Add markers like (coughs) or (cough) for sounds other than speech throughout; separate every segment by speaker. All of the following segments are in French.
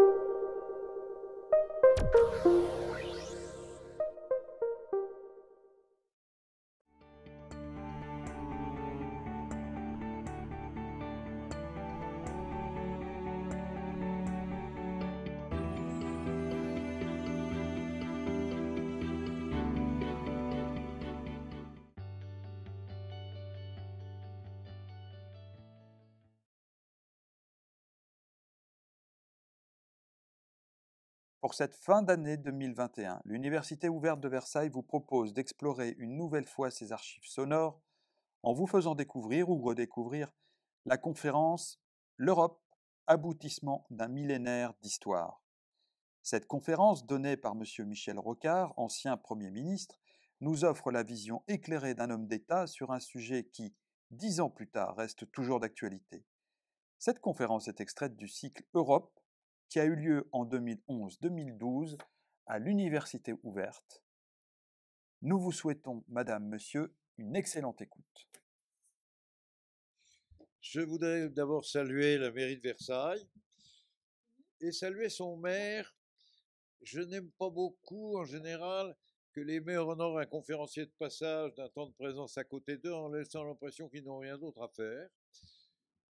Speaker 1: thank you Pour cette fin d'année 2021, l'Université ouverte de Versailles vous propose d'explorer une nouvelle fois ses archives sonores en vous faisant découvrir ou redécouvrir la conférence L'Europe, aboutissement d'un millénaire d'histoire. Cette conférence, donnée par M. Michel Rocard, ancien Premier ministre, nous offre la vision éclairée d'un homme d'État sur un sujet qui, dix ans plus tard, reste toujours d'actualité. Cette conférence est extraite du cycle Europe, qui a eu lieu en 2011-2012 à l'Université ouverte. Nous vous souhaitons, Madame, Monsieur, une excellente écoute. Je voudrais d'abord saluer la mairie de Versailles et saluer son maire. Je n'aime pas beaucoup en général que les maires honorent un conférencier de passage d'un temps de présence à côté d'eux en laissant l'impression qu'ils n'ont rien d'autre à faire.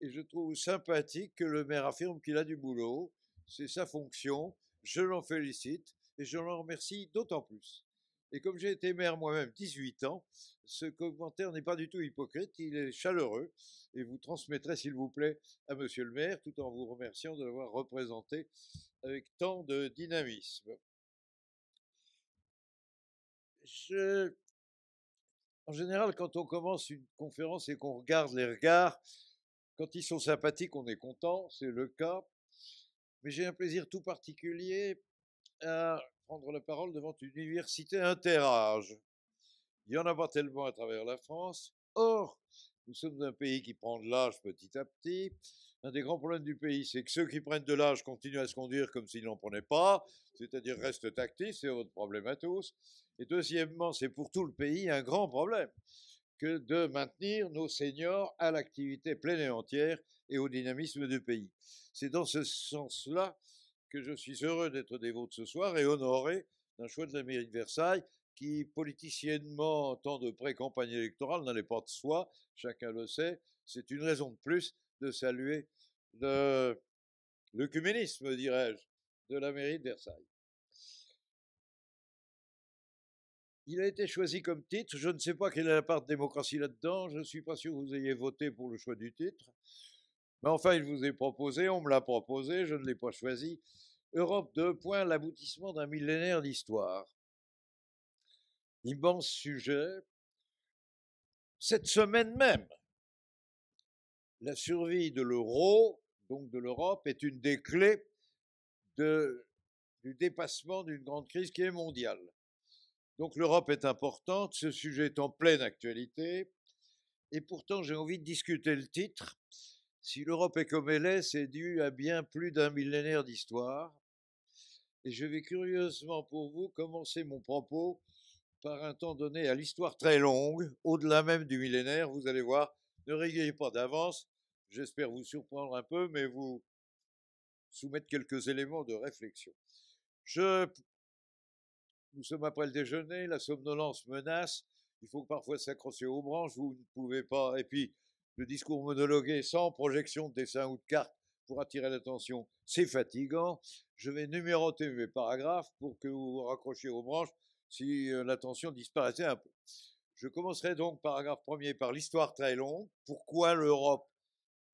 Speaker 1: Et je trouve sympathique que le maire affirme qu'il a du boulot c'est sa fonction, je l'en félicite et je l'en remercie d'autant plus. Et comme j'ai été maire moi-même 18 ans, ce commentaire n'est pas du tout hypocrite, il est chaleureux et vous transmettrez, s'il vous plaît, à monsieur le maire tout en vous remerciant de l'avoir représenté avec tant de dynamisme. En général, quand on commence une conférence et qu'on regarde les regards, quand ils sont sympathiques, on est content, c'est le cas mais j'ai un plaisir tout particulier à prendre la parole devant une université interâge. Il n'y en a pas tellement à travers la France. Or, nous sommes un pays qui prend de l'âge petit à petit. Un des grands problèmes du pays, c'est que ceux qui prennent de l'âge continuent à se conduire comme s'ils n'en prenaient pas, c'est-à-dire restent actifs, c'est votre problème à tous. Et deuxièmement, c'est pour tout le pays un grand problème que de maintenir nos seniors à l'activité pleine et entière et au dynamisme du pays. C'est dans ce sens-là que je suis heureux d'être des ce soir et honoré d'un choix de la mairie de Versailles qui, politiciennement, en temps de pré-campagne électorale, n'allait pas de soi, chacun le sait. C'est une raison de plus de saluer l'œcuménisme, dirais-je, de la mairie de Versailles. Il a été choisi comme titre. Je ne sais pas quelle est la part de démocratie là-dedans. Je ne suis pas sûr que vous ayez voté pour le choix du titre. Mais enfin, il vous est proposé, on me l'a proposé, je ne l'ai pas choisi. Europe 2, l'aboutissement d'un millénaire d'histoire. Immense sujet. Cette semaine même, la survie de l'euro, donc de l'Europe, est une des clés du dépassement d'une grande crise qui est mondiale. Donc l'Europe est importante, ce sujet est en pleine actualité, et pourtant j'ai envie de discuter le titre. Si l'Europe est comme elle est, c'est dû à bien plus d'un millénaire d'histoire. Et je vais curieusement pour vous commencer mon propos par un temps donné à l'histoire très longue, au-delà même du millénaire, vous allez voir, ne réveillez pas d'avance, j'espère vous surprendre un peu, mais vous soumettre quelques éléments de réflexion. Nous sommes après le déjeuner, la somnolence menace, il faut parfois s'accrocher aux branches, vous ne pouvez pas, et puis le discours monologué sans projection de dessin ou de carte pour attirer l'attention, c'est fatigant. Je vais numéroter mes paragraphes pour que vous vous raccrochiez aux branches si euh, l'attention disparaissait un peu. Je commencerai donc, paragraphe premier, par l'histoire très longue, pourquoi l'Europe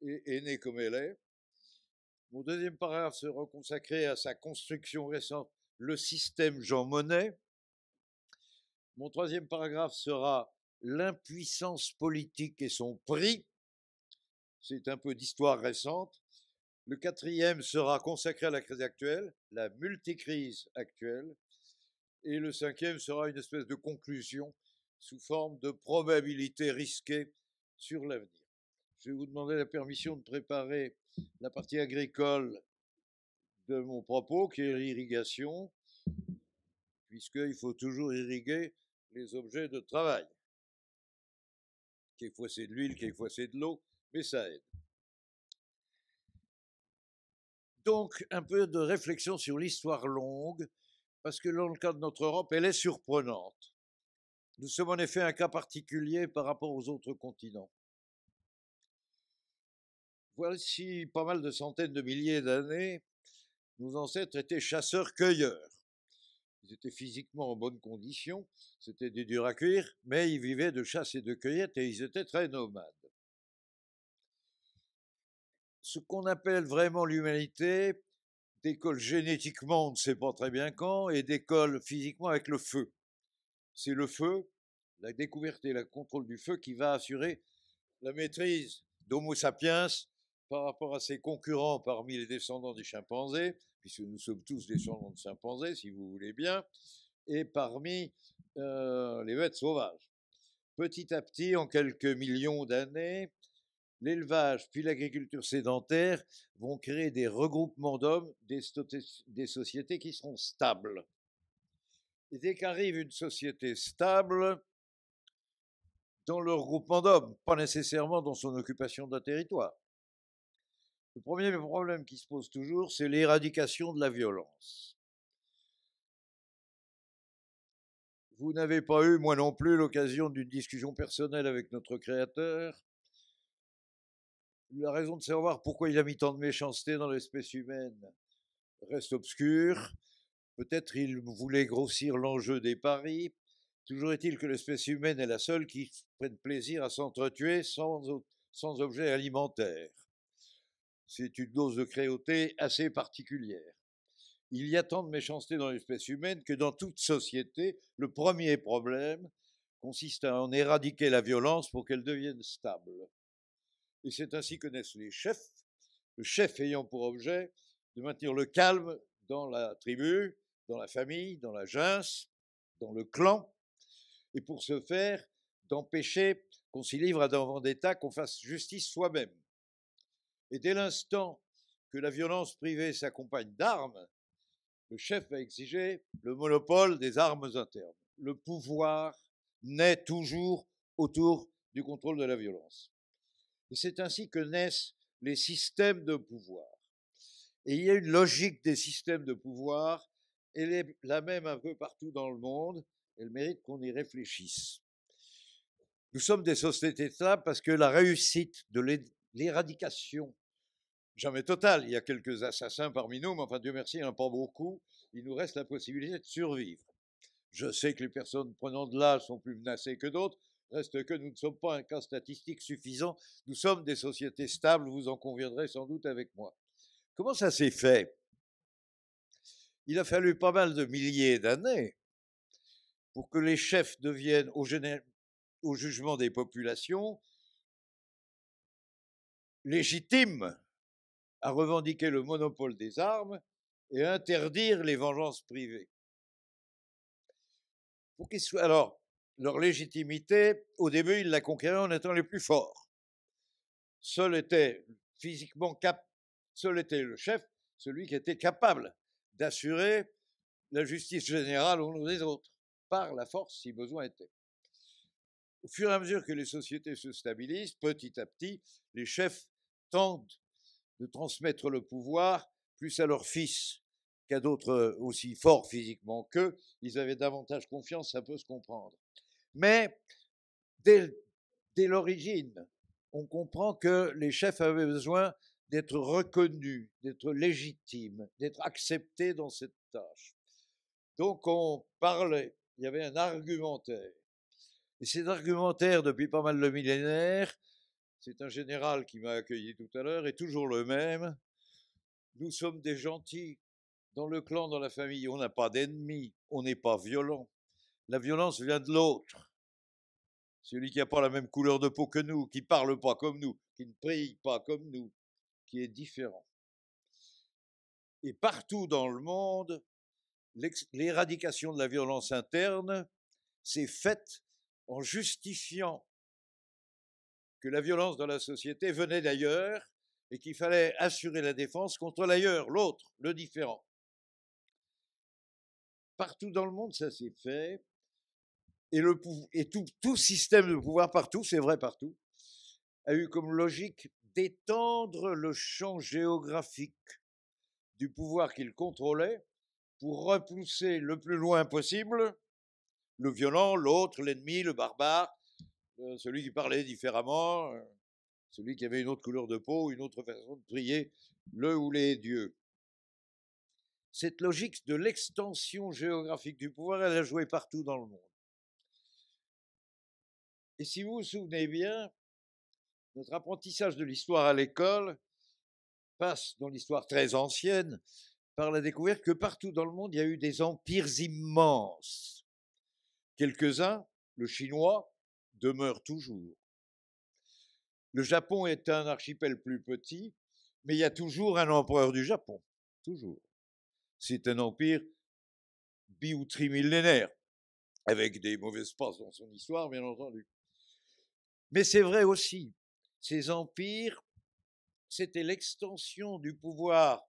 Speaker 1: est, est, née comme elle est. Mon deuxième paragraphe sera consacré à sa construction récente, le système Jean Monnet. Mon troisième paragraphe sera l'impuissance politique et son prix c'est un peu d'histoire récente. Le quatrième sera consacré à la crise actuelle, la multicrise actuelle. Et le cinquième sera une espèce de conclusion sous forme de probabilité risquée sur l'avenir. Je vais vous demander la permission de préparer la partie agricole de mon propos, qui est l'irrigation, puisqu'il faut toujours irriguer les objets de travail. Quelquefois c'est de l'huile, quelquefois c'est de l'eau, mais ça aide. Donc, un peu de réflexion sur l'histoire longue, parce que dans le cas de notre Europe, elle est surprenante. Nous sommes en effet un cas particulier par rapport aux autres continents. Voici pas mal de centaines de milliers d'années, nos ancêtres étaient chasseurs-cueilleurs. Ils étaient physiquement en bonne condition, c'était des durs à cuire, mais ils vivaient de chasse et de cueillette et ils étaient très nomades ce qu'on appelle vraiment l'humanité décolle génétiquement, on ne sait pas très bien quand, et décolle physiquement avec le feu. C'est le feu, la découverte et le contrôle du feu qui va assurer la maîtrise d'Homo sapiens par rapport à ses concurrents parmi les descendants des chimpanzés, puisque nous sommes tous descendants de chimpanzés, si vous voulez bien, et parmi euh, les bêtes sauvages. Petit à petit, en quelques millions d'années, l'élevage puis l'agriculture sédentaire vont créer des regroupements d'hommes, des, sociétés qui seront stables. Et dès qu'arrive une société stable, dans le regroupement d'hommes, pas nécessairement dans son occupation d'un territoire. Le premier problème qui se pose toujours, c'est l'éradication de la violence. Vous n'avez pas eu, moi non plus, l'occasion d'une discussion personnelle avec notre Créateur la raison de savoir pourquoi il a mis tant de méchanceté dans l'espèce humaine reste obscure. Peut-être il voulait grossir l'enjeu des paris. Toujours est-il que l'espèce humaine est la seule qui prenne plaisir à s'entretuer sans, sans objet alimentaire. C'est une dose de créauté assez particulière. Il y a tant de méchanceté dans l'espèce humaine que dans toute société, le premier problème consiste à en éradiquer la violence pour qu'elle devienne stable et c'est ainsi que naissent les chefs, le chef ayant pour objet de maintenir le calme dans la tribu, dans la famille, dans la jeunesse, dans le clan, et pour ce faire, d'empêcher qu'on s'y livre à d'avant d'État, qu'on fasse justice soi-même. Et dès l'instant que la violence privée s'accompagne d'armes, le chef va exiger le monopole des armes internes. Le pouvoir naît toujours autour du contrôle de la violence. Et c'est ainsi que naissent les systèmes de pouvoir. Et il y a une logique des systèmes de pouvoir, elle est la même un peu partout dans le monde, elle mérite qu'on y réfléchisse. Nous sommes des sociétés stables parce que la réussite de l'éradication, jamais totale, il y a quelques assassins parmi nous, mais enfin Dieu merci, il n'y en a pas beaucoup, il nous reste la possibilité de survivre. Je sais que les personnes prenant de l'âge sont plus menacées que d'autres, Reste que nous ne sommes pas un cas statistique suffisant, nous sommes des sociétés stables, vous en conviendrez sans doute avec moi. Comment ça s'est fait Il a fallu pas mal de milliers d'années pour que les chefs deviennent, au, jugement des populations, légitimes à revendiquer le monopole des armes et à interdire les vengeances privées. Pour alors, leur légitimité, au début, ils la conquéraient en étant les plus forts. Seul était physiquement était le chef, celui qui était capable d'assurer la justice générale au nom des autres, par la force si besoin était. Au fur et à mesure que les sociétés se stabilisent, petit à petit, les chefs tentent de transmettre le pouvoir plus à leurs fils qu'à d'autres aussi forts physiquement qu'eux. Ils avaient davantage confiance, ça peut se comprendre. Mais dès, l'origine, on comprend que les chefs avaient besoin d'être reconnus, d'être légitimes, d'être acceptés dans cette tâche. Donc on parlait, il y avait un argumentaire. Et cet argumentaire, depuis pas mal de millénaires, c'est un général qui m'a accueilli tout à l'heure, est toujours le même. Nous sommes des gentils. Dans le clan, dans la famille, on n'a pas d'ennemis, on n'est pas violent. La violence vient de l'autre. Celui qui n'a pas la même couleur de peau que nous, qui parle pas comme nous, qui ne prie pas comme nous, qui est différent. Et partout dans le monde, l'éradication de la violence interne s'est faite en justifiant que la violence dans la société venait d'ailleurs et qu'il fallait assurer la défense contre l'ailleurs, l'autre, le différent. Partout dans le monde, ça s'est fait et, tout, tout système de pouvoir partout, c'est vrai partout, a eu comme logique d'étendre le champ géographique du pouvoir qu'il contrôlait pour repousser le plus loin possible le violent, l'autre, l'ennemi, le barbare, euh, celui qui parlait différemment, euh, celui qui avait une autre couleur de peau, une autre façon de prier, le ou les dieux. Cette logique de l'extension géographique du pouvoir, elle a joué partout dans le monde. Et si vous vous souvenez bien, notre apprentissage de l'histoire à l'école passe dans l'histoire très ancienne par la découverte que partout dans le monde, il y a eu des empires immenses. Quelques-uns, le chinois, demeure toujours. Le Japon est un archipel plus petit, mais il y a toujours un empereur du Japon, toujours. C'est un empire bi ou trimillénaire, avec des mauvaises passes dans son histoire, bien entendu. Mais c'est vrai aussi, ces empires, c'était l'extension du pouvoir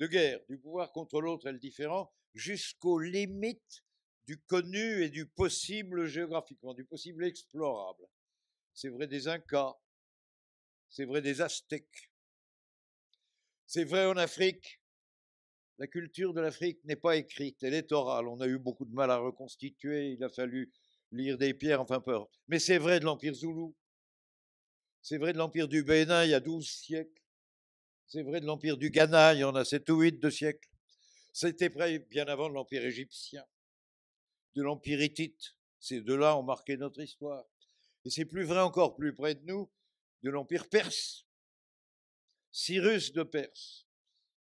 Speaker 1: de guerre, du pouvoir contre l'autre et le différent, jusqu'aux limites du connu et du possible géographiquement, du possible explorable. C'est vrai des Incas, c'est vrai des Aztèques, c'est vrai en Afrique. La culture de l'Afrique n'est pas écrite, elle est orale. On a eu beaucoup de mal à reconstituer, il a fallu lire des pierres, enfin peur. Mais c'est vrai de l'Empire Zoulou. C'est vrai de l'Empire du Bénin il y a 12 siècles. C'est vrai de l'Empire du Ghana, il y en a 7 ou 8 de siècles. C'était bien avant de l'Empire égyptien, de l'Empire hittite. Ces deux-là ont marqué notre histoire. Et c'est plus vrai encore, plus près de nous, de l'Empire perse. Cyrus de Perse.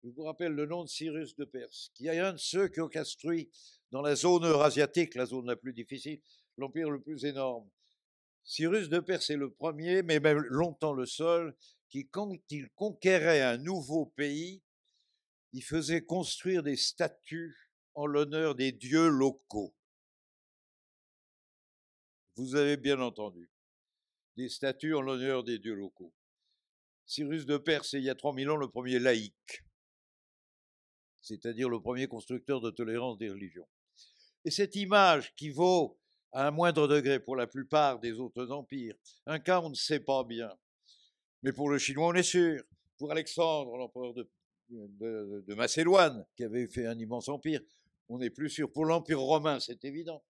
Speaker 1: Je vous rappelle le nom de Cyrus de Perse, qui est un de ceux qui ont construit dans la zone eurasiatique, la zone la plus difficile, l'empire le plus énorme. Cyrus de Perse est le premier, mais même longtemps le seul, qui, quand il conquérait un nouveau pays, il faisait construire des statues en l'honneur des dieux locaux. Vous avez bien entendu, des statues en l'honneur des dieux locaux. Cyrus de Perse est il y a 3000 ans le premier laïque, c'est-à-dire le premier constructeur de tolérance des religions. Et cette image qui vaut, à un moindre degré pour la plupart des autres empires, un cas on ne sait pas bien, mais pour le chinois on est sûr, pour Alexandre, l'empereur de, Macédoine, qui avait fait un immense empire, on est plus sûr. Pour l'empire romain, c'est évident.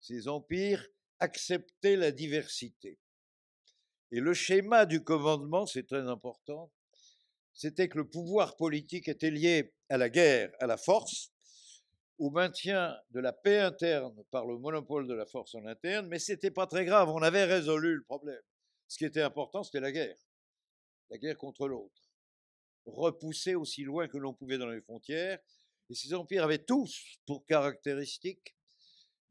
Speaker 1: Ces empires acceptaient la diversité. Et le schéma du commandement, c'est très important, c'était que le pouvoir politique était lié à la guerre, à la force, au maintien de la paix interne par le monopole de la force en interne, mais ce n'était pas très grave, on avait résolu le problème. Ce qui était important, c'était la guerre, la guerre contre l'autre, repoussée aussi loin que l'on pouvait dans les frontières. Et ces empires avaient tous pour caractéristique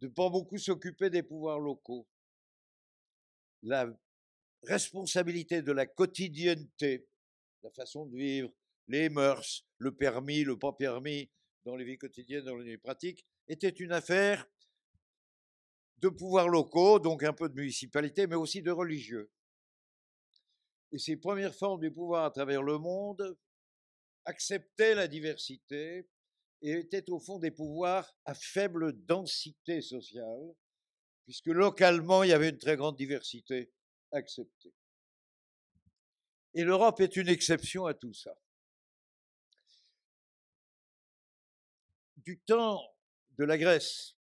Speaker 1: de ne pas beaucoup s'occuper des pouvoirs locaux. La responsabilité de la quotidienneté, la façon de vivre, les mœurs, le permis, le pas permis, dans les vies quotidiennes, dans les pratiques, était une affaire de pouvoirs locaux, donc un peu de municipalité, mais aussi de religieux. Et ces premières formes du pouvoir à travers le monde acceptaient la diversité et étaient au fond des pouvoirs à faible densité sociale, puisque localement il y avait une très grande diversité acceptée. Et l'Europe est une exception à tout ça. du temps de la Grèce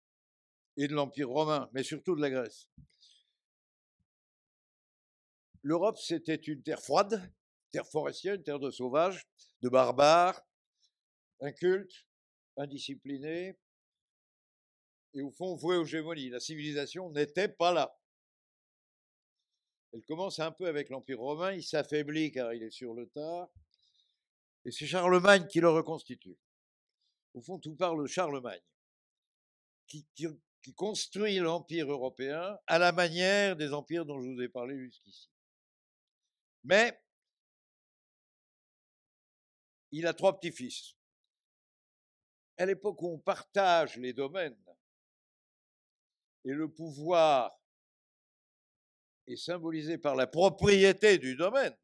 Speaker 1: et de l'Empire romain, mais surtout de la Grèce. L'Europe, c'était une terre froide, terre forestière, terre de sauvages, de barbares, incultes, indisciplinés, et au fond vouée aux gémonies. La civilisation n'était pas là. Elle commence un peu avec l'Empire romain, il s'affaiblit car il est sur le tard, et c'est Charlemagne qui le reconstitue au fond, tout parle Charlemagne, qui, qui construit l'Empire européen à la manière des empires dont je vous ai parlé jusqu'ici. Mais il a trois petits-fils. À l'époque où on partage les domaines et le pouvoir est symbolisé par la propriété du domaine,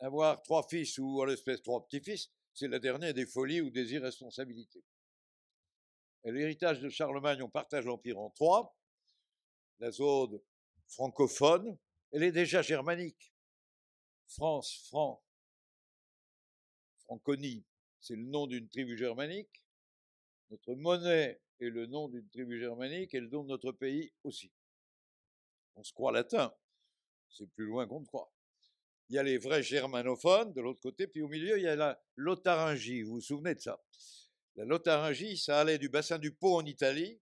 Speaker 1: avoir trois fils ou en l'espèce trois petits-fils, c'est la dernière des folies ou des irresponsabilités. L'héritage de Charlemagne, on partage l'Empire en trois. La zone francophone, elle est déjà germanique. France, Franc, Franconie, c'est le nom d'une tribu germanique. Notre monnaie est le nom d'une tribu germanique et le nom de notre pays aussi. On se croit latin, c'est plus loin qu'on ne croit il y a les vrais germanophones de l'autre côté, puis au milieu, il y a la Lotharingie. Vous vous souvenez de ça La Lotharingie, ça allait du bassin du Pô en Italie,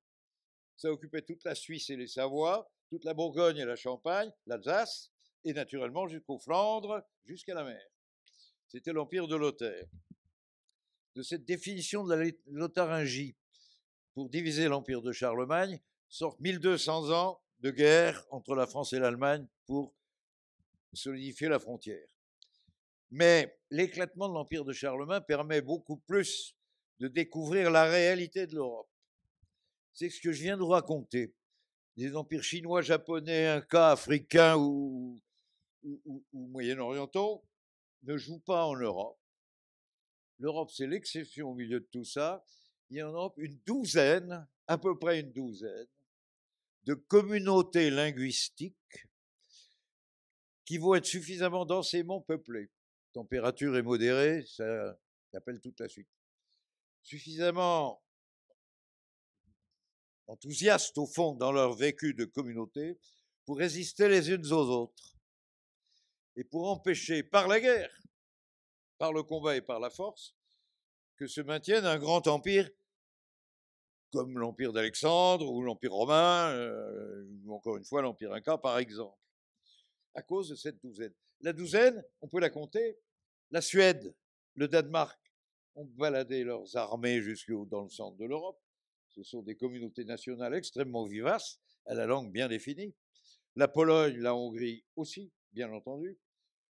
Speaker 1: ça occupait toute la Suisse et les Savoies, toute la Bourgogne et la Champagne, l'Alsace, et naturellement jusqu'aux Flandres, jusqu'à la mer. C'était l'empire de Lothaire. De cette définition de la Lotharingie, pour diviser l'empire de Charlemagne, sortent 1200 ans de guerre entre la France et l'Allemagne pour solidifier la frontière. Mais l'éclatement de l'Empire de Charlemagne permet beaucoup plus de découvrir la réalité de l'Europe. C'est ce que je viens de raconter. Des empires chinois, japonais, incas, africains ou, ou moyen-orientaux ne jouent pas en Europe. L'Europe, c'est l'exception au milieu de tout ça. Il y a en Europe une douzaine, à peu près une douzaine, de communautés linguistiques qui vont être suffisamment densément peuplés. Température est modérée, ça appelle toute la suite. Suffisamment enthousiastes au fond dans leur vécu de communauté pour résister les unes aux autres et pour empêcher par la guerre, par le combat et par la force que se maintienne un grand empire comme l'empire d'Alexandre ou l'empire romain euh, ou encore une fois l'empire inca par exemple à cause de cette douzaine. La douzaine, on peut la compter. La Suède, le Danemark ont baladé leurs armées jusque dans le centre de l'Europe. Ce sont des communautés nationales extrêmement vivaces, à la langue bien définie. La Pologne, la Hongrie aussi, bien entendu.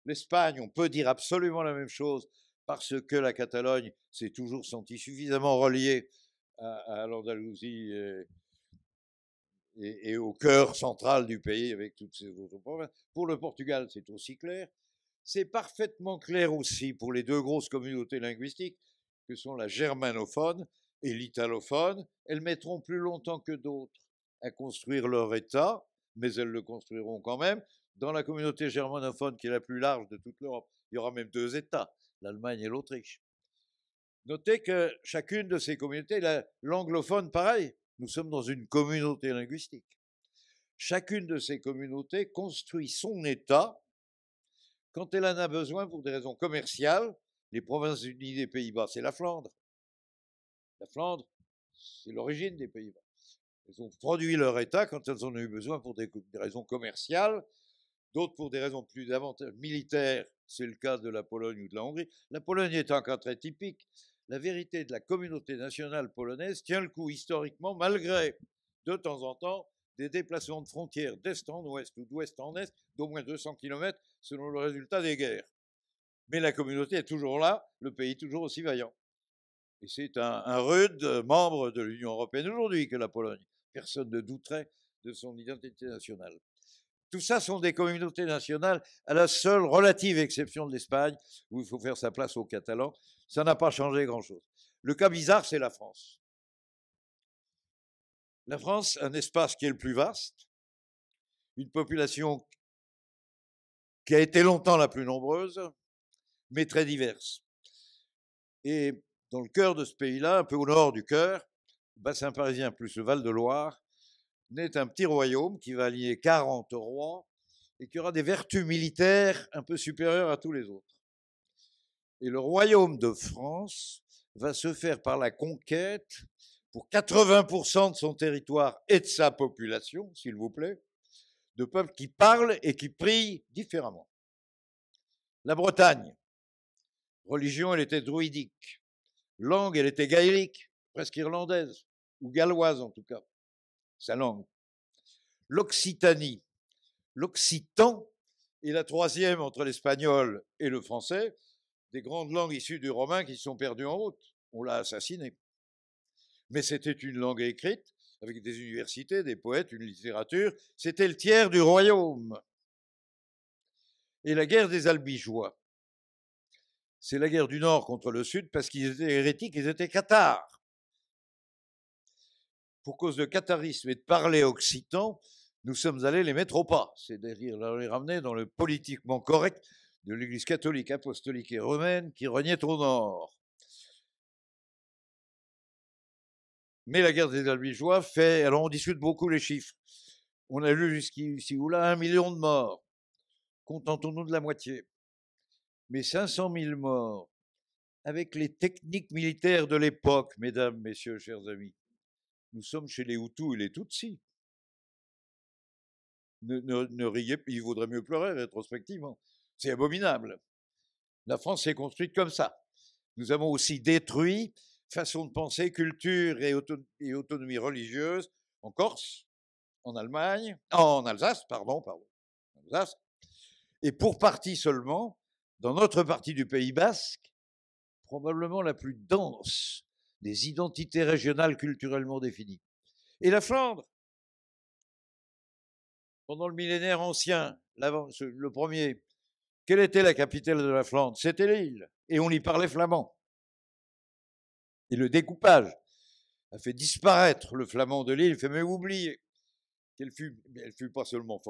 Speaker 1: L'Espagne, on peut dire absolument la même chose, parce que la Catalogne s'est toujours sentie suffisamment reliée à, l'Andalousie et, au cœur central du pays avec toutes ces autres provinces. Pour le Portugal, c'est aussi clair. C'est parfaitement clair aussi pour les deux grosses communautés linguistiques que sont la germanophone et l'italophone. Elles mettront plus longtemps que d'autres à construire leur État, mais elles le construiront quand même. Dans la communauté germanophone qui est la plus large de toute l'Europe, il y aura même deux États, l'Allemagne et l'Autriche. Notez que chacune de ces communautés, l'anglophone pareil, nous sommes dans une communauté linguistique. Chacune de ces communautés construit son État quand elle en a besoin pour des raisons commerciales. Les provinces unies des Pays-Bas, c'est la Flandre. La Flandre, c'est l'origine des Pays-Bas. Elles ont produit leur État quand elles en ont eu besoin pour des, raisons commerciales, d'autres pour des raisons plus davantage militaires. C'est le cas de la Pologne ou de la Hongrie. La Pologne est un cas très typique la vérité de la communauté nationale polonaise tient le coup historiquement, malgré, de temps en temps, des déplacements de frontières d'est en ouest ou d'ouest en est d'au moins 200 km selon le résultat des guerres. Mais la communauté est toujours là, le pays toujours aussi vaillant. Et c'est un, un rude membre de l'Union européenne aujourd'hui que la Pologne. Personne ne douterait de son identité nationale. Tout ça sont des communautés nationales, à la seule relative exception de l'Espagne, où il faut faire sa place aux Catalans. Ça n'a pas changé grand-chose. Le cas bizarre, c'est la France. La France, un espace qui est le plus vaste, une population qui a été longtemps la plus nombreuse, mais très diverse. Et dans le cœur de ce pays-là, un peu au nord du cœur, le bassin parisien plus le Val de Loire, naît un petit royaume qui va lier 40 rois et qui aura des vertus militaires un peu supérieures à tous les autres. Et le royaume de France va se faire par la conquête pour 80% de son territoire et de sa population, s'il vous plaît, de peuples qui parlent et qui prient différemment. La Bretagne, religion, elle était druidique. Langue, elle était gaélique, presque irlandaise, ou galloise en tout cas sa langue. L'Occitanie, l'occitan est la troisième entre l'espagnol et le français des grandes langues issues du romain qui sont perdues en route. On l'a assassiné. Mais c'était une langue écrite avec des universités, des poètes, une littérature. C'était le tiers du royaume. Et la guerre des albigeois. C'est la guerre du Nord contre le Sud parce qu'ils étaient hérétiques, ils étaient cathares pour cause de catharisme et de parler occitan, nous sommes allés les mettre au pas, c'est-à-dire les ramener dans le politiquement correct de l'Église catholique, apostolique et romaine qui regnait au nord. Mais la guerre des Albigeois fait, alors on discute beaucoup les chiffres. On a lu jusqu'ici ou là un million de morts. Contentons-nous de la moitié. Mais 500 000 morts, avec les techniques militaires de l'époque, mesdames, messieurs, chers amis, nous sommes chez les Hutus et les Tutsis. Ne, ne, il vaudrait mieux pleurer rétrospectivement. C'est abominable. La France s'est construite comme ça. Nous avons aussi détruit façon de penser, culture et, autonomie religieuse en Corse, en Allemagne, en Alsace, pardon, pardon, Alsace, et pour partie seulement dans notre partie du Pays basque, probablement la plus dense des identités régionales culturellement définies. Et la Flandre, pendant le millénaire ancien, le premier, quelle était la capitale de la Flandre C'était l'île, et on y parlait flamand. Et le découpage a fait disparaître le flamand de l'île, fait mais oublier qu'elle fut, elle fut pas seulement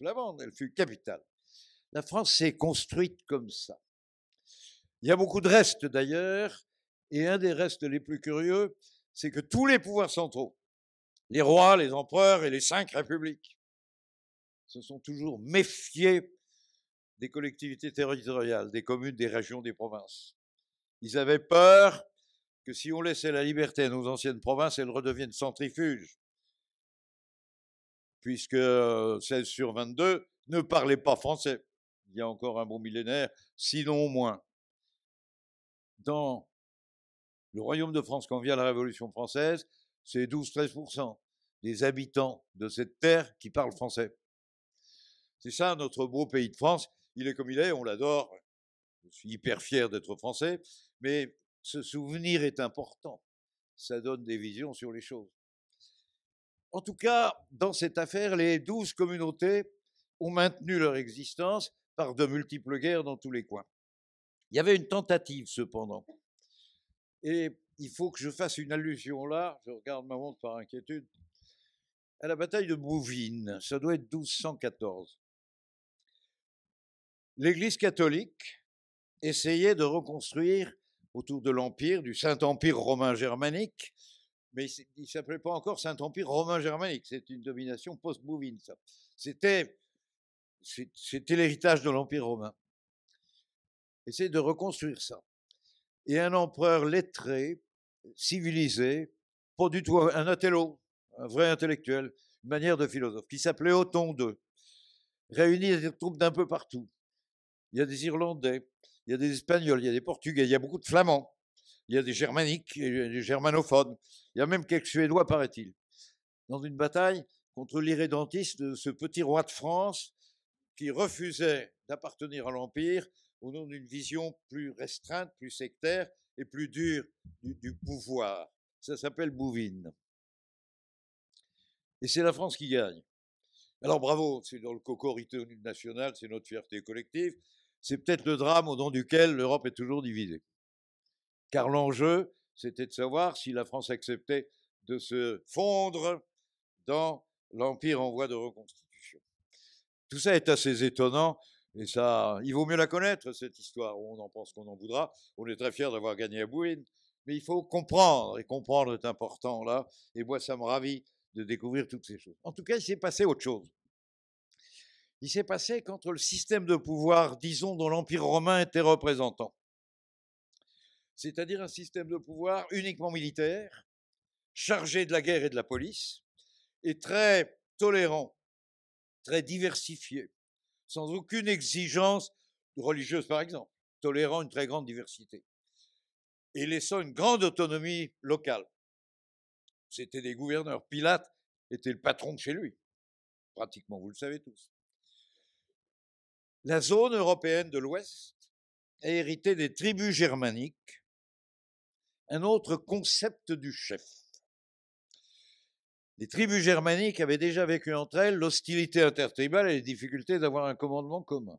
Speaker 1: flamande, elle fut capitale. La France s'est construite comme ça. Il y a beaucoup de restes d'ailleurs, et un des restes les plus curieux, c'est que tous les pouvoirs centraux, les rois, les empereurs et les cinq républiques, se sont toujours méfiés des collectivités territoriales, des communes, des régions, des provinces. Ils avaient peur que si on laissait la liberté à nos anciennes provinces, elles redeviennent centrifuges, puisque 16 sur 22 ne parlaient pas français, il y a encore un bon millénaire, sinon au moins. Dans le Royaume de France, quand vient la Révolution française, c'est 12-13% des habitants de cette terre qui parlent français. C'est ça notre beau pays de France. Il est comme il est, on l'adore. Je suis hyper fier d'être français, mais ce souvenir est important. Ça donne des visions sur les choses. En tout cas, dans cette affaire, les douze communautés ont maintenu leur existence par de multiples guerres dans tous les coins. Il y avait une tentative, cependant, et il faut que je fasse une allusion là, je regarde ma montre par inquiétude, à la bataille de Bouvines, ça doit être 1214. L'Église catholique essayait de reconstruire autour de l'Empire, du Saint-Empire romain germanique, mais il ne s'appelait pas encore Saint-Empire romain germanique, c'est une domination post-bouvine, ça. C'était, c'était l'héritage de l'Empire romain. Essayer de reconstruire ça et un empereur lettré, civilisé, pas du tout un Othello, un vrai intellectuel, une manière de philosophe, qui s'appelait Othon II, réunit des troupes d'un peu partout. Il y a des Irlandais, il y a des Espagnols, il y a des Portugais, il y a beaucoup de Flamands, il y a des Germaniques, il y a des Germanophones, il y a même quelques Suédois, paraît-il, dans une bataille contre l'irrédentiste de ce petit roi de France qui refusait d'appartenir à l'Empire au nom d'une vision plus restreinte, plus sectaire et plus dure du, pouvoir. Ça s'appelle Bouvine. Et c'est la France qui gagne. Alors bravo, c'est dans le cocorité national, c'est notre fierté collective. C'est peut-être le drame au nom duquel l'Europe est toujours divisée. Car l'enjeu, c'était de savoir si la France acceptait de se fondre dans l'empire en voie de reconstitution. Tout ça est assez étonnant et ça, il vaut mieux la connaître, cette histoire. On en pense qu'on en voudra. On est très fiers d'avoir gagné à Bouin. Mais il faut comprendre, et comprendre est important là. Et moi, ça me ravit de découvrir toutes ces choses. En tout cas, il s'est passé autre chose. Il s'est passé qu'entre le système de pouvoir, disons, dont l'Empire romain était représentant, c'est-à-dire un système de pouvoir uniquement militaire, chargé de la guerre et de la police, et très tolérant, très diversifié, sans aucune exigence religieuse, par exemple, tolérant une très grande diversité et laissant une grande autonomie locale. C'était des gouverneurs. Pilate était le patron de chez lui, pratiquement, vous le savez tous. La zone européenne de l'Ouest a hérité des tribus germaniques un autre concept du chef les tribus germaniques avaient déjà vécu entre elles l'hostilité intertribale et les difficultés d'avoir un commandement commun.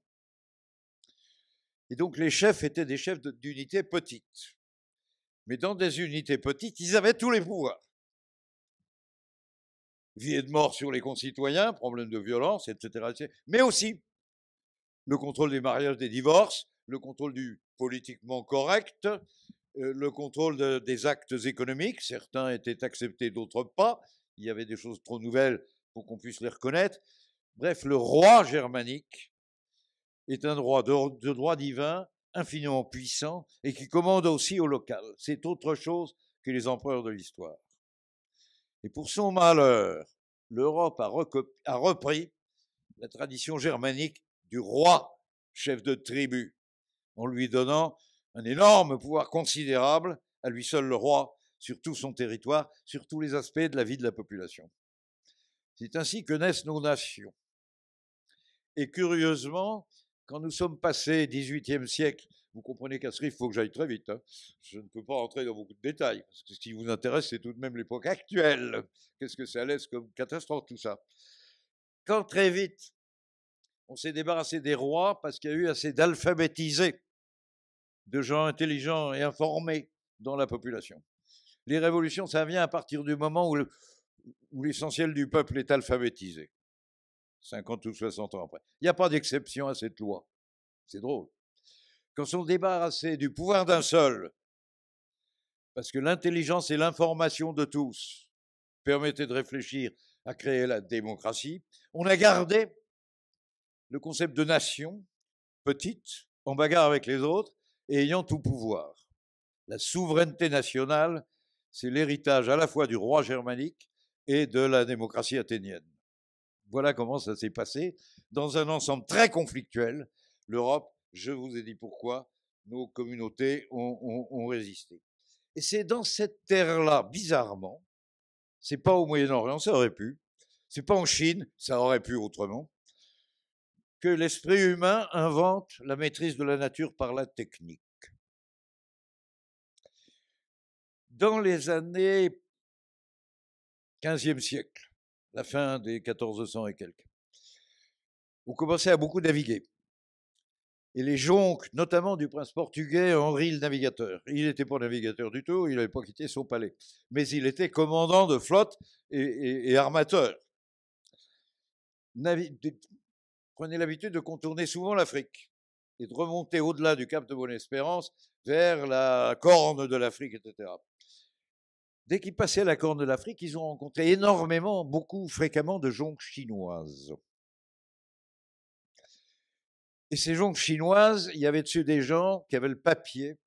Speaker 1: Et donc les chefs étaient des chefs d'unités petites. Mais dans des unités petites, ils avaient tous les pouvoirs. Vie et de mort sur les concitoyens, problèmes de violence, etc. etc. Mais aussi le contrôle des mariages, des divorces, le contrôle du politiquement correct, euh, le contrôle des actes économiques. Certains étaient acceptés, d'autres pas il y avait des choses trop nouvelles pour qu'on puisse les reconnaître. Bref, le roi germanique est un roi de, droit divin infiniment puissant et qui commande aussi au local. C'est autre chose que les empereurs de l'histoire. Et pour son malheur, l'Europe a, a, repris la tradition germanique du roi chef de tribu, en lui donnant un énorme pouvoir considérable, à lui seul le roi, sur tout son territoire, sur tous les aspects de la vie de la population. C'est ainsi que naissent nos nations. Et curieusement, quand nous sommes passés 18e siècle, vous comprenez qu'à ce il faut que j'aille très vite. Hein. Je ne peux pas entrer dans beaucoup de détails, parce que ce qui vous intéresse, c'est tout de même l'époque actuelle. Qu'est-ce que ça laisse comme catastrophe, tout ça Quand très vite, on s'est débarrassé des rois parce qu'il y a eu assez d'alphabétisés, de gens intelligents et informés dans la population les révolutions, ça vient à partir du moment où, l'essentiel du peuple est alphabétisé, 50 ou 60 ans après. Il n'y a pas d'exception à cette loi. C'est drôle. Quand se débarrassait du pouvoir d'un seul, parce que l'intelligence et l'information de tous permettaient de réfléchir à créer la démocratie, on a gardé le concept de nation, petite, en bagarre avec les autres et ayant tout pouvoir. La souveraineté nationale c'est l'héritage à la fois du roi germanique et de la démocratie athénienne. Voilà comment ça s'est passé dans un ensemble très conflictuel. L'Europe, je vous ai dit pourquoi, nos communautés ont, résisté. Et c'est dans cette terre-là, bizarrement, c'est pas au Moyen-Orient, ça aurait pu, c'est pas en Chine, ça aurait pu autrement, que l'esprit humain invente la maîtrise de la nature par la technique. dans les années 15e siècle, la fin des 1400 et quelques, on commençait à beaucoup naviguer. Et les jonques, notamment du prince portugais Henri le Navigateur. Il n'était pas navigateur du tout, il n'avait pas quitté son palais. Mais il était commandant de flotte et, armateur. prenez l'habitude de contourner souvent l'Afrique et de remonter au-delà du Cap de Bonne-Espérance vers la Corne de l'Afrique, etc. Dès qu'ils passaient à la Corne de l'Afrique, ils ont rencontré énormément, beaucoup fréquemment, de jonques chinoises. Et ces jonques chinoises, il y avait dessus des gens qui avaient le papier,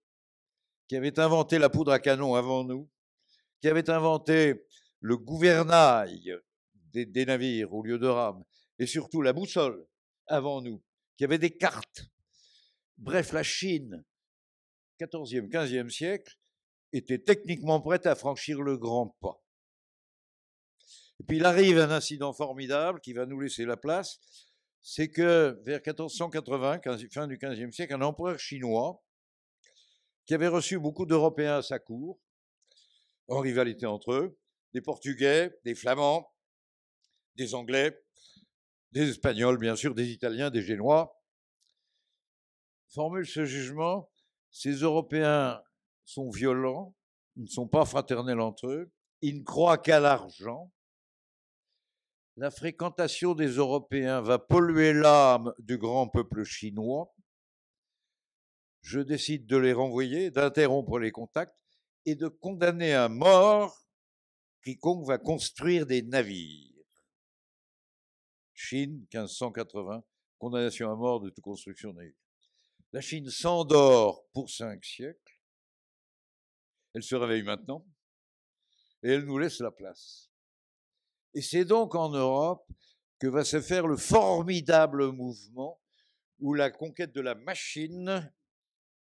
Speaker 1: qui avaient inventé la poudre à canon avant nous, qui avaient inventé le gouvernail des, navires au lieu de rames, et surtout la boussole avant nous, qui avaient des cartes, Bref, la Chine, 14e, 15e siècle, était techniquement prête à franchir le grand pas. Et puis il arrive un incident formidable qui va nous laisser la place, c'est que vers 1480, fin du 15e siècle, un empereur chinois, qui avait reçu beaucoup d'Européens à sa cour, en rivalité entre eux, des Portugais, des Flamands, des Anglais, des Espagnols, bien sûr, des Italiens, des Génois, formule ce jugement, ces Européens sont violents, ils ne sont pas fraternels entre eux, ils ne croient qu'à l'argent. La fréquentation des Européens va polluer l'âme du grand peuple chinois. Je décide de les renvoyer, d'interrompre les contacts et de condamner à mort quiconque va construire des navires. Chine, 1580, condamnation à mort de toute construction navire. La Chine s'endort pour cinq siècles. Elle se réveille maintenant et elle nous laisse la place. Et c'est donc en Europe que va se faire le formidable mouvement où la conquête de la machine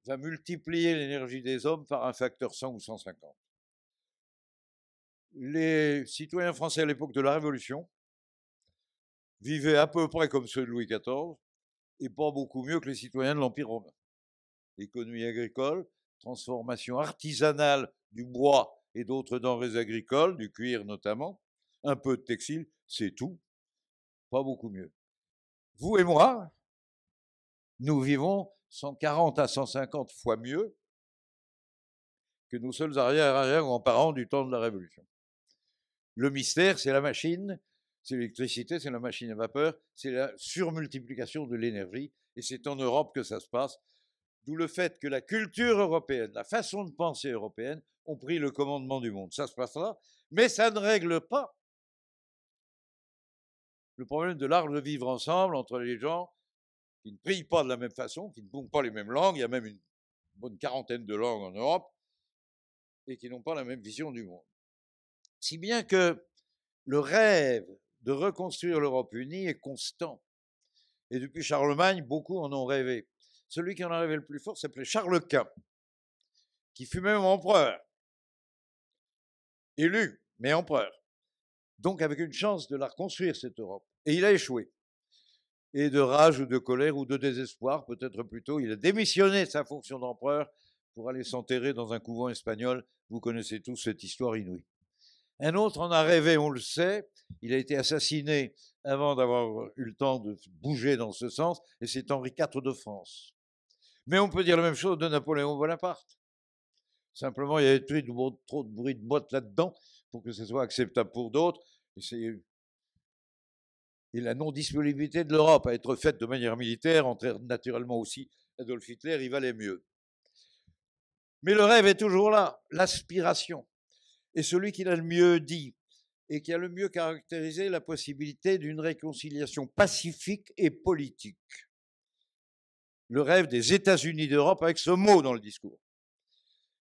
Speaker 1: va multiplier l'énergie des hommes par un facteur 100 ou 150. Les citoyens français à l'époque de la Révolution vivaient à peu près comme ceux de Louis XIV, et pas beaucoup mieux que les citoyens de l'Empire romain. Économie agricole, transformation artisanale du bois et d'autres denrées agricoles, du cuir notamment, un peu de textile, c'est tout, pas beaucoup mieux. Vous et moi, nous vivons 140 à 150 fois mieux que nos seuls arrière-arrière-grands-parents du temps de la Révolution. Le mystère, c'est la machine c'est l'électricité, c'est la machine à vapeur, c'est la surmultiplication de l'énergie, et c'est en Europe que ça se passe. D'où le fait que la culture européenne, la façon de penser européenne, ont pris le commandement du monde. Ça se passe là, mais ça ne règle pas le problème de l'art de vivre ensemble entre les gens qui ne prient pas de la même façon, qui ne parlent pas les mêmes langues. Il y a même une bonne quarantaine de langues en Europe et qui n'ont pas la même vision du monde. Si bien que le rêve de reconstruire l'Europe unie est constant. Et depuis Charlemagne, beaucoup en ont rêvé. Celui qui en a rêvé le plus fort s'appelait Charles Quint, qui fut même empereur, élu, mais empereur. Donc avec une chance de la reconstruire, cette Europe. Et il a échoué. Et de rage ou de colère ou de désespoir, peut-être plutôt, il a démissionné sa fonction d'empereur pour aller s'enterrer dans un couvent espagnol. Vous connaissez tous cette histoire inouïe. Un autre en a rêvé, on le sait. Il a été assassiné avant d'avoir eu le temps de bouger dans ce sens, et c'est Henri IV de France. Mais on peut dire la même chose de Napoléon Bonaparte. Simplement, il y avait trop de bruit de boîte là-dedans pour que ce soit acceptable pour d'autres. Et, la non-disponibilité de l'Europe à être faite de manière militaire, entre naturellement aussi Adolf Hitler, il valait mieux. Mais le rêve est toujours là, l'aspiration. Et celui qui l'a le mieux dit et qui a le mieux caractérisé la possibilité d'une réconciliation pacifique et politique. Le rêve des États-Unis d'Europe avec ce mot dans le discours.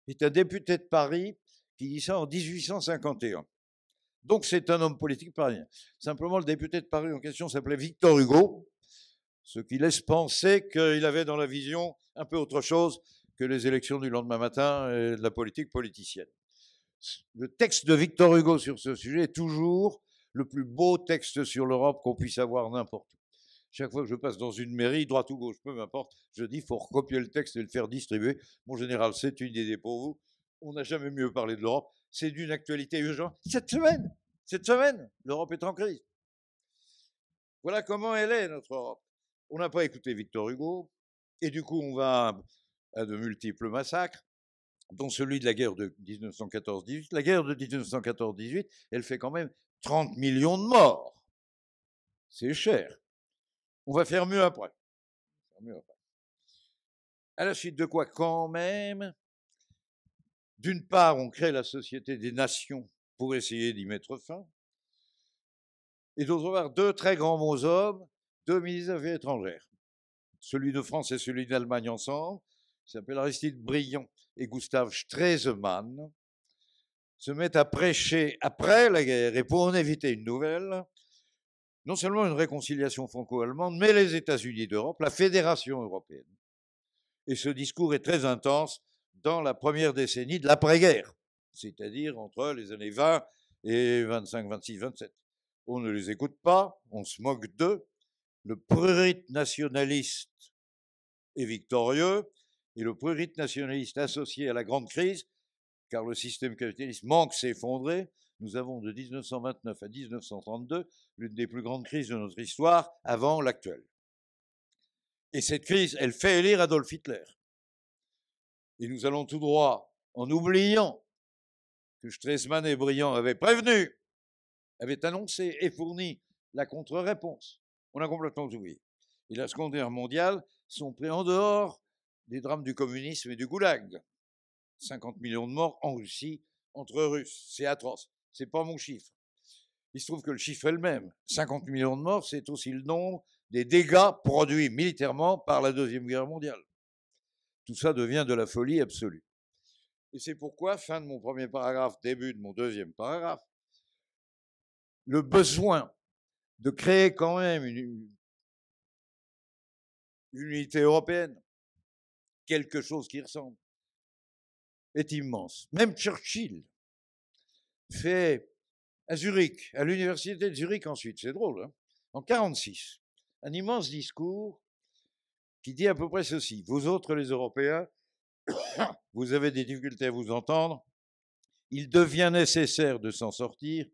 Speaker 1: est un député de Paris qui dit ça en 1851. Donc c'est un homme politique parisien. Simplement, le député de Paris en question s'appelait Victor Hugo, ce qui laisse penser qu'il avait dans la vision un peu autre chose que les élections du lendemain matin et de la politique politicienne le texte de Victor Hugo sur ce sujet est toujours le plus beau texte sur l'Europe qu'on puisse avoir n'importe où. Chaque fois que je passe dans une mairie, droite ou gauche, peu importe, je dis faut recopier le texte et le faire distribuer. Mon général, c'est une idée pour vous. On n'a jamais mieux parlé de l'Europe. C'est d'une actualité urgente. Cette semaine, cette semaine, l'Europe est en crise. Voilà comment elle est, notre Europe. On n'a pas écouté Victor Hugo, et du coup, on va à de multiples massacres dont celui de la guerre de 1914-18. La guerre de 1914-18, elle fait quand même 30 millions de morts. C'est cher. On va faire mieux après. À la suite de quoi, quand même, d'une part, on crée la Société des Nations pour essayer d'y mettre fin, et d'autre part, deux très grands bons hommes, deux ministres des étrangères, celui de France et celui d'Allemagne ensemble, qui s'appelle Aristide Brion et Gustave Stresemann, se mettent à prêcher après la guerre et pour en éviter une nouvelle, non seulement une réconciliation franco-allemande, mais les États-Unis d'Europe, la Fédération européenne. Et ce discours est très intense dans la première décennie de l'après-guerre, c'est-à-dire entre les années 20 et 25, 26, 27. On ne les écoute pas, on se moque d'eux. Le prurite nationaliste est victorieux, et le prurit nationaliste associé à la grande crise, car le système capitaliste manque s'effondrer, nous avons de 1929 à 1932 l'une des plus grandes crises de notre histoire avant l'actuelle. Et cette crise, elle fait élire Adolf Hitler. Et nous allons tout droit, en oubliant que Stresemann et Briand avaient prévenu, avaient annoncé et fourni la contre-réponse. On a complètement oublié. Et la Seconde Guerre mondiale sont pris en dehors des drames du communisme et du goulag. 50 millions de morts en Russie entre Russes. C'est atroce. n'est pas mon chiffre. Il se trouve que le chiffre est le même. 50 millions de morts, c'est aussi le nombre des dégâts produits militairement par la Deuxième Guerre mondiale. Tout ça devient de la folie absolue. Et c'est pourquoi, fin de mon premier paragraphe, début de mon deuxième paragraphe, le besoin de créer quand même une unité européenne, quelque chose qui ressemble, est immense. Même Churchill fait à Zurich, à l'université de Zurich ensuite, c'est drôle, hein, en 1946, un immense discours qui dit à peu près ceci. Vous autres, les Européens, (coughs) vous avez des difficultés à vous entendre. Il devient nécessaire de s'en sortir.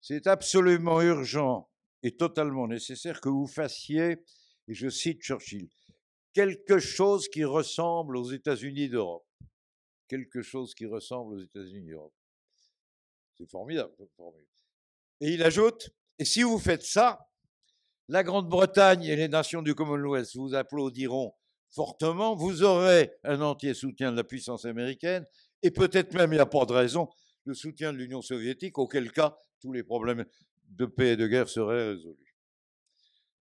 Speaker 1: C'est absolument urgent et totalement nécessaire que vous fassiez, et je cite Churchill, quelque chose qui ressemble aux États-Unis d'Europe. Quelque chose qui ressemble aux États-Unis d'Europe. C'est formidable, Et il ajoute, et si vous faites ça, la Grande-Bretagne et les nations du Commonwealth vous applaudiront fortement, vous aurez un entier soutien de la puissance américaine, et peut-être même, il n'y a pas de raison, le soutien de l'Union soviétique, auquel cas tous les problèmes de paix et de guerre seraient résolus.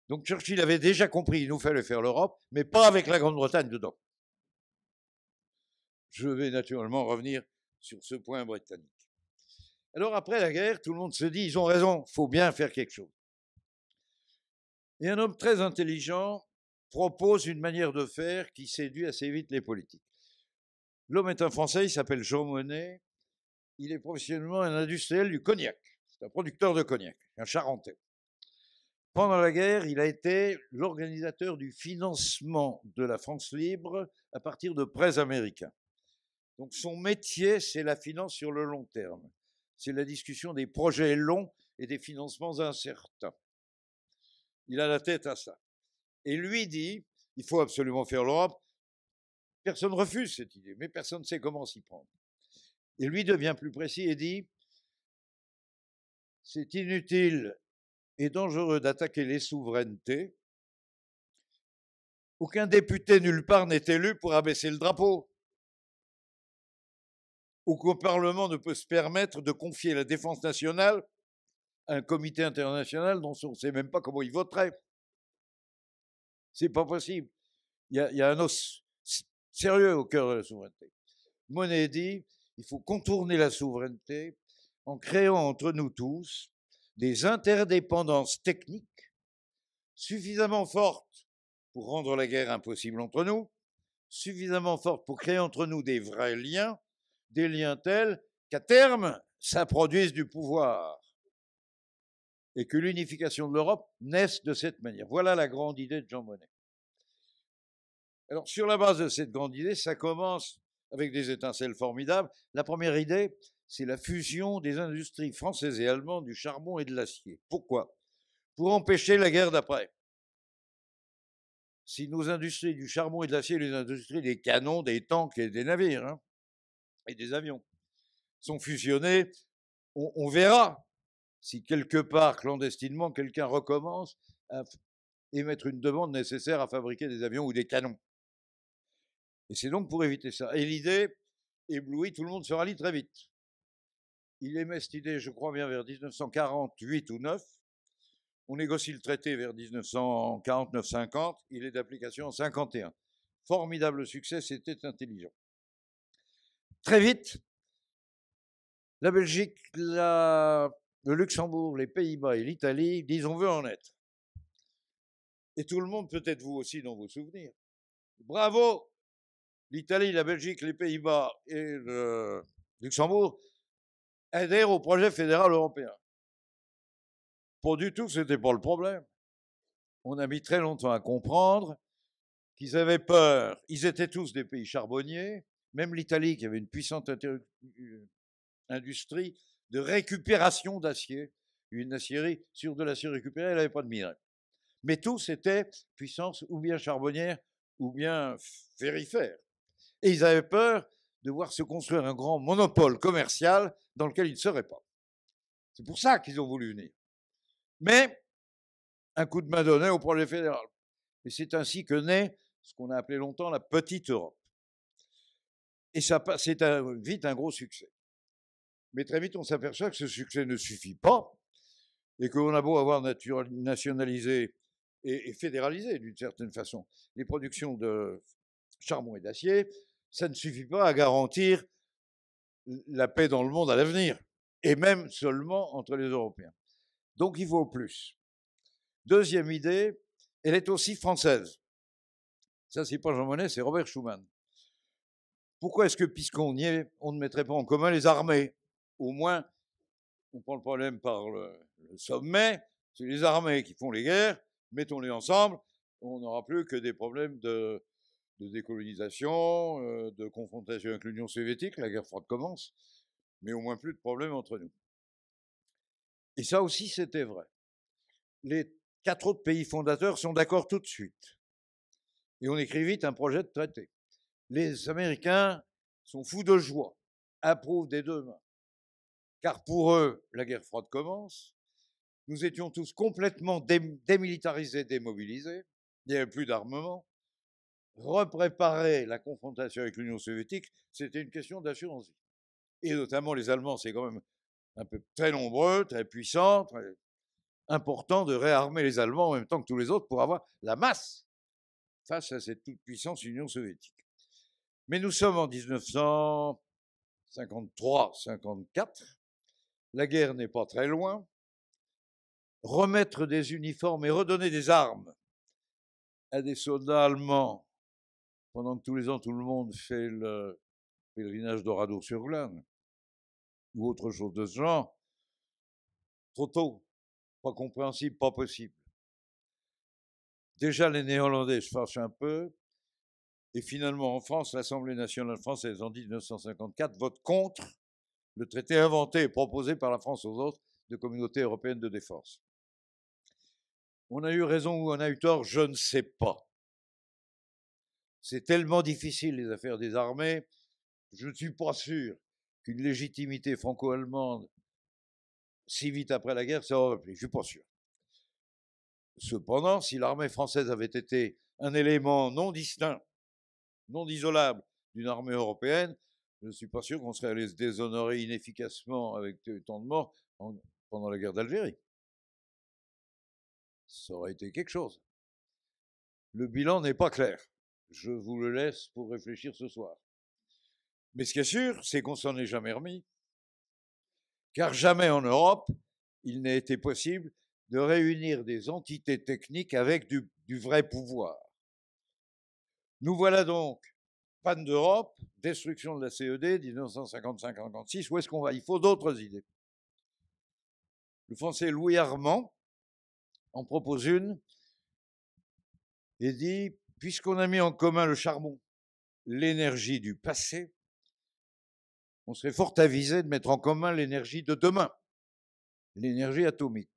Speaker 1: Donc Churchill avait déjà compris, il nous fallait faire l'Europe, mais pas avec la Grande-Bretagne dedans. Je vais naturellement revenir sur ce point britannique. Alors après la guerre, tout le monde se dit, ils ont raison, faut bien faire quelque chose. Et un homme très intelligent propose une manière de faire qui séduit assez vite les politiques. L'homme est un Français, il s'appelle Jean Monnet, il est professionnellement un industriel du cognac, c'est un producteur de cognac, un charentais. Pendant la guerre, il a été l'organisateur du financement de la France libre à partir de prêts américains. Donc son métier, c'est la finance sur le long terme. C'est la discussion des projets longs et des financements incertains. Il a la tête à ça. Et lui dit, il faut absolument faire l'Europe. Personne refuse cette idée, mais personne ne sait comment s'y prendre. Et lui devient plus précis et dit, c'est inutile est dangereux d'attaquer les souverainetés. Aucun député nulle part n'est élu pour abaisser le drapeau. Aucun Parlement ne peut se permettre de confier la défense nationale à un comité international dont on ne sait même pas comment il voterait. C'est pas possible. Il y, a, un os sérieux au cœur de la souveraineté. Monet dit il faut contourner la souveraineté en créant entre nous tous des interdépendances techniques suffisamment fortes pour rendre la guerre impossible entre nous, suffisamment fortes pour créer entre nous des vrais liens, des liens tels qu'à terme, ça produise du pouvoir et que l'unification de l'Europe naisse de cette manière. Voilà la grande idée de Jean Monnet. Alors sur la base de cette grande idée, ça commence avec des étincelles formidables. La première idée, c'est la fusion des industries françaises et allemandes du charbon et de l'acier. Pourquoi Pour empêcher la guerre d'après. Si nos industries du charbon et de l'acier, les industries des canons, des tanks et des navires hein, et des avions sont fusionnées, on, on verra si quelque part clandestinement quelqu'un recommence à émettre une demande nécessaire à fabriquer des avions ou des canons. Et c'est donc pour éviter ça. Et l'idée éblouit, tout le monde se rallie très vite. Il émet cette idée, je crois, bien vers 1948 ou 9. On négocie le traité vers 1949-50. Il est d'application en 51. Formidable succès, c'était intelligent. Très vite, la Belgique, le Luxembourg, les Pays-Bas et l'Italie disent on veut en être. Et tout le monde, peut-être vous aussi dans vos souvenirs. Bravo L'Italie, la Belgique, les Pays-Bas et le Luxembourg adhère au projet fédéral européen. Pour du tout, ce n'était pas le problème. On a mis très longtemps à comprendre qu'ils avaient peur. Ils étaient tous des pays charbonniers, même l'Italie qui avait une puissante euh, industrie de récupération d'acier, une acierie sur de l'acier récupéré, elle n'avait pas de minerai. Mais tous étaient puissance ou bien charbonnières ou bien férifères. Et ils avaient peur de voir se construire un grand monopole commercial dans lequel ils ne seraient pas. C'est pour ça qu'ils ont voulu venir. Mais un coup de main donné au projet fédéral. Et c'est ainsi que naît ce qu'on a appelé longtemps la petite Europe. Et ça, c'est vite un gros succès. Mais très vite, on s'aperçoit que ce succès ne suffit pas et qu'on a beau avoir nationalisé et fédéralisé d'une certaine façon les productions de charbon et d'acier, ça ne suffit pas à garantir la paix dans le monde à l'avenir, et même seulement entre les Européens. Donc il faut plus. Deuxième idée, elle est aussi française. Ça, c'est pas Jean Monnet, c'est Robert Schuman. Pourquoi est-ce que, puisqu'on y est, on ne mettrait pas en commun les armées Au moins, on prend le problème par le sommet, c'est les armées qui font les guerres, mettons-les ensemble, on n'aura plus que des problèmes de, de décolonisation, euh, de confrontation avec l'Union soviétique, la guerre froide commence, mais au moins plus de problèmes entre nous. Et ça aussi, c'était vrai. Les quatre autres pays fondateurs sont d'accord tout de suite. Et on écrit vite un projet de traité. Les Américains sont fous de joie, approuvent des deux mains. Car pour eux, la guerre froide commence. Nous étions tous complètement démilitarisés, démobilisés. Il n'y avait plus d'armement repréparer la confrontation avec l'Union soviétique, c'était une question d'assurance. Et notamment les Allemands, c'est quand même un peu très nombreux, très puissants, très important de réarmer les Allemands en même temps que tous les autres pour avoir la masse face à cette toute-puissance Union soviétique. Mais nous sommes en 1953-54, la guerre n'est pas très loin. Remettre des uniformes et redonner des armes à des soldats allemands pendant que tous les ans tout le monde fait le pèlerinage d'Oradour-sur-Glane ou autre chose de ce genre, trop tôt, pas compréhensible, pas possible. Déjà, les Néerlandais se fâchent un peu, et finalement, en France, l'Assemblée nationale française, en 1954, vote contre le traité inventé et proposé par la France aux autres de communauté européenne de défense. On a eu raison ou on a eu tort, je ne sais pas. C'est tellement difficile les affaires des armées, je ne suis pas sûr qu'une légitimité franco-allemande si vite après la guerre ça aurait Je suis pas sûr. Cependant, si l'armée française avait été un élément non distinct, non isolable d'une armée européenne, je ne suis pas sûr qu'on serait allé se déshonorer inefficacement avec tant de morts pendant la guerre d'Algérie. Ça aurait été quelque chose. Le bilan n'est pas clair je vous le laisse pour réfléchir ce soir. Mais ce qui est sûr, c'est qu'on s'en est jamais remis, car jamais en Europe, il n'a été possible de réunir des entités techniques avec du, vrai pouvoir. Nous voilà donc panne d'Europe, destruction de la e CED 1955-56, où est-ce qu'on va Il faut d'autres idées. Le français Louis Armand en propose une et dit puisqu'on a mis en commun le charbon, l'énergie du passé, on serait fort avisé de mettre en commun l'énergie de demain, l'énergie atomique.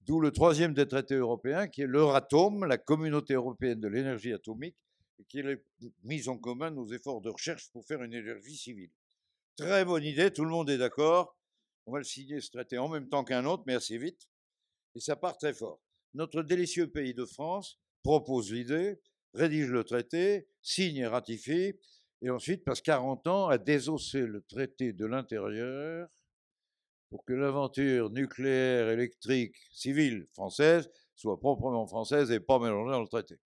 Speaker 1: D'où le troisième des traités européens, qui est l'Euratom, la communauté européenne de l'énergie atomique, qui est mise en commun nos efforts de recherche pour faire une énergie civile. Très bonne idée, tout le monde est d'accord. On va le signer, ce traité, en même temps qu'un autre, mais assez vite. Et ça part très fort. Notre délicieux pays de France propose l'idée, rédige le traité, signe et ratifie, et ensuite passe 40 ans à désosser le traité de l'intérieur pour que l'aventure nucléaire, électrique, civile française soit proprement française et pas mélangée dans le traité.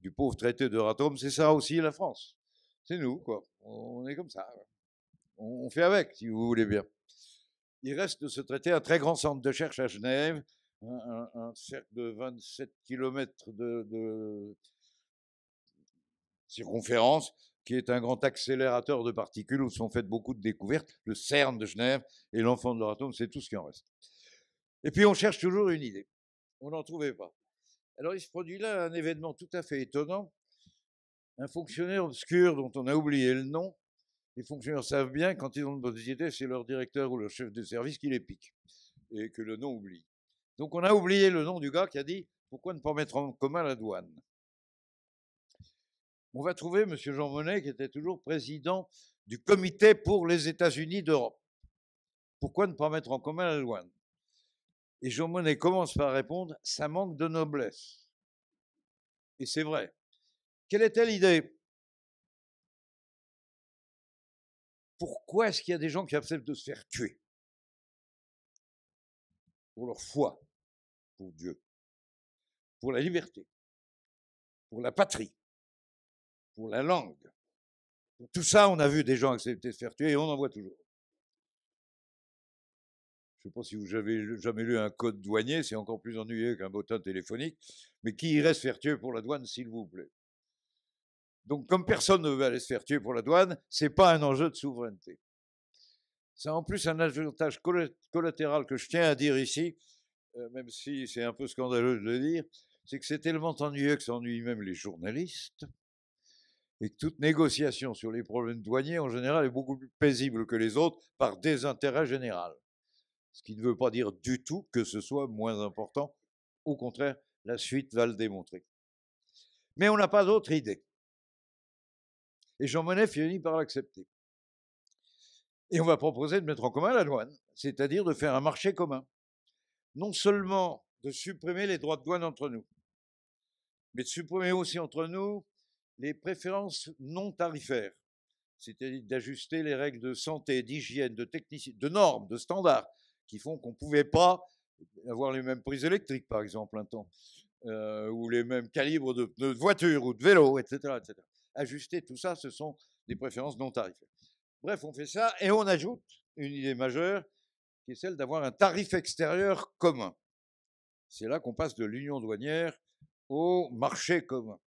Speaker 1: Du pauvre traité de Ratom, c'est ça aussi la France. C'est nous, quoi. On est comme ça. On fait avec, si vous voulez bien. Il reste de ce traité un très grand centre de recherche à Genève, un, cercle de 27 km de, circonférence, qui est un grand accélérateur de particules où sont faites beaucoup de découvertes, le CERN de Genève et l'enfant de l'atome c'est tout ce qui en reste. Et puis on cherche toujours une idée. On n'en trouvait pas. Alors il se produit là un événement tout à fait étonnant. Un fonctionnaire obscur dont on a oublié le nom, les fonctionnaires savent bien quand ils ont une bonne idée, c'est leur directeur ou leur chef de service qui les pique et que le nom oublie. Donc on a oublié le nom du gars qui a dit pourquoi ne pas mettre en commun la douane On va trouver M. Jean Monnet qui était toujours président du comité pour les États-Unis d'Europe. Pourquoi ne pas mettre en commun la douane Et Jean Monnet commence par répondre ça manque de noblesse. Et c'est vrai. Quelle était l'idée Pourquoi est-ce qu'il y a des gens qui acceptent de se faire tuer Pour leur foi pour Dieu, pour la liberté, pour la patrie, pour la langue. Pour tout ça, on a vu des gens accepter de se faire tuer et on en voit toujours. Je ne sais pas si vous avez jamais lu un code douanier, c'est encore plus ennuyeux qu'un bottin téléphonique, mais qui irait se faire tuer pour la douane, s'il vous plaît Donc, comme personne ne veut aller se faire tuer pour la douane, ce n'est pas un enjeu de souveraineté. C'est en plus un avantage collatéral que je tiens à dire ici, euh, même si c'est un peu scandaleux de le dire, c'est que c'est tellement ennuyeux que ennuie même les journalistes et que toute négociation sur les problèmes douaniers, en général, est beaucoup plus paisible que les autres par désintérêt général. Ce qui ne veut pas dire du tout que ce soit moins important. Au contraire, la suite va le démontrer. Mais on n'a pas d'autre idée. Et Jean Monnet finit par l'accepter. Et on va proposer de mettre en commun la douane, c'est-à-dire de faire un marché commun non seulement de supprimer les droits de douane entre nous, mais de supprimer aussi entre nous les préférences non tarifaires, c'est-à-dire d'ajuster les règles de santé, d'hygiène, de, de normes, de standards, qui font qu'on ne pouvait pas avoir les mêmes prises électriques, par exemple, un temps, euh, ou les mêmes calibres de pneus de voiture ou de vélo, etc., etc. Ajuster tout ça, ce sont des préférences non tarifaires. Bref, on fait ça et on ajoute une idée majeure, qui est celle d'avoir un tarif extérieur commun. C'est là qu'on passe de l'union douanière au marché commun.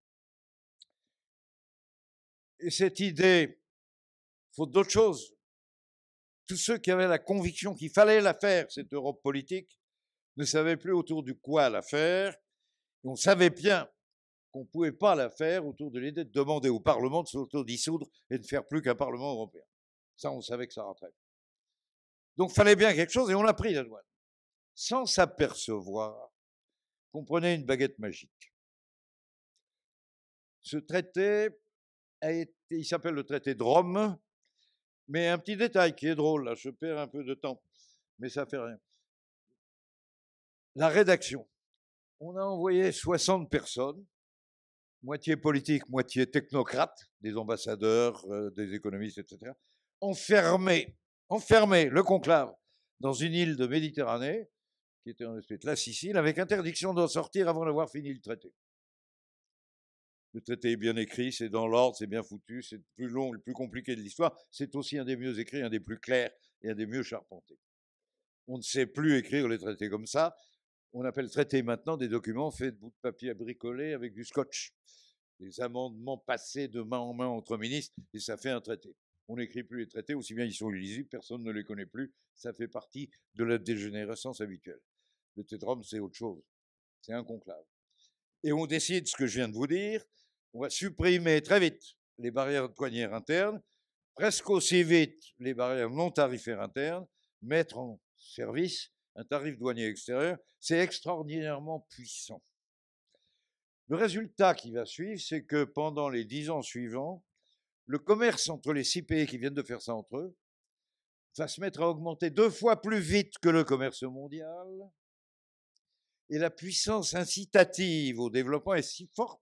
Speaker 1: Et cette idée, faut d'autres choses. Tous ceux qui avaient la conviction qu'il fallait la faire, cette Europe politique, ne savaient plus autour du quoi la faire. on savait bien qu'on ne pouvait pas la faire autour de l'idée de demander au Parlement de s'autodissoudre et de faire plus qu'un Parlement européen. Ça, on savait que ça rentrait. Donc fallait bien quelque chose et on l'a pris la douane. Sans s'apercevoir qu'on prenait une baguette magique. Ce traité a été, il s'appelle le traité de Rome, mais un petit détail qui est drôle, là je perds un peu de temps, mais ça fait rien. La rédaction. On a envoyé 60 personnes, moitié politiques, moitié technocrates, des ambassadeurs, euh, des économistes, etc., enfermés Enfermer le conclave dans une île de Méditerranée, qui était en espèce la Sicile, avec interdiction d'en sortir avant d'avoir fini le traité. Le traité est bien écrit, c'est dans l'ordre, c'est bien foutu, c'est le plus long, le plus compliqué de l'histoire. C'est aussi un des mieux écrits, un des plus clairs et un des mieux charpentés. On ne sait plus écrire les traités comme ça. On appelle traité maintenant des documents faits de bouts de papier à bricoler avec du scotch. Des amendements passés de main en main entre ministres, et ça fait un traité on n'écrit plus les traités, aussi bien ils sont illisibles, personne ne les connaît plus, ça fait partie de la dégénérescence habituelle. Le tétrome, c'est autre chose, c'est un conclave. Et on décide ce que je viens de vous dire, on va supprimer très vite les barrières de douanières internes, presque aussi vite les barrières non tarifaires internes, mettre en service un tarif douanier extérieur, c'est extraordinairement puissant. Le résultat qui va suivre, c'est que pendant les dix ans suivants, le commerce entre les six pays qui viennent de faire ça entre eux va se mettre à augmenter deux fois plus vite que le commerce mondial. Et la puissance incitative au développement est si forte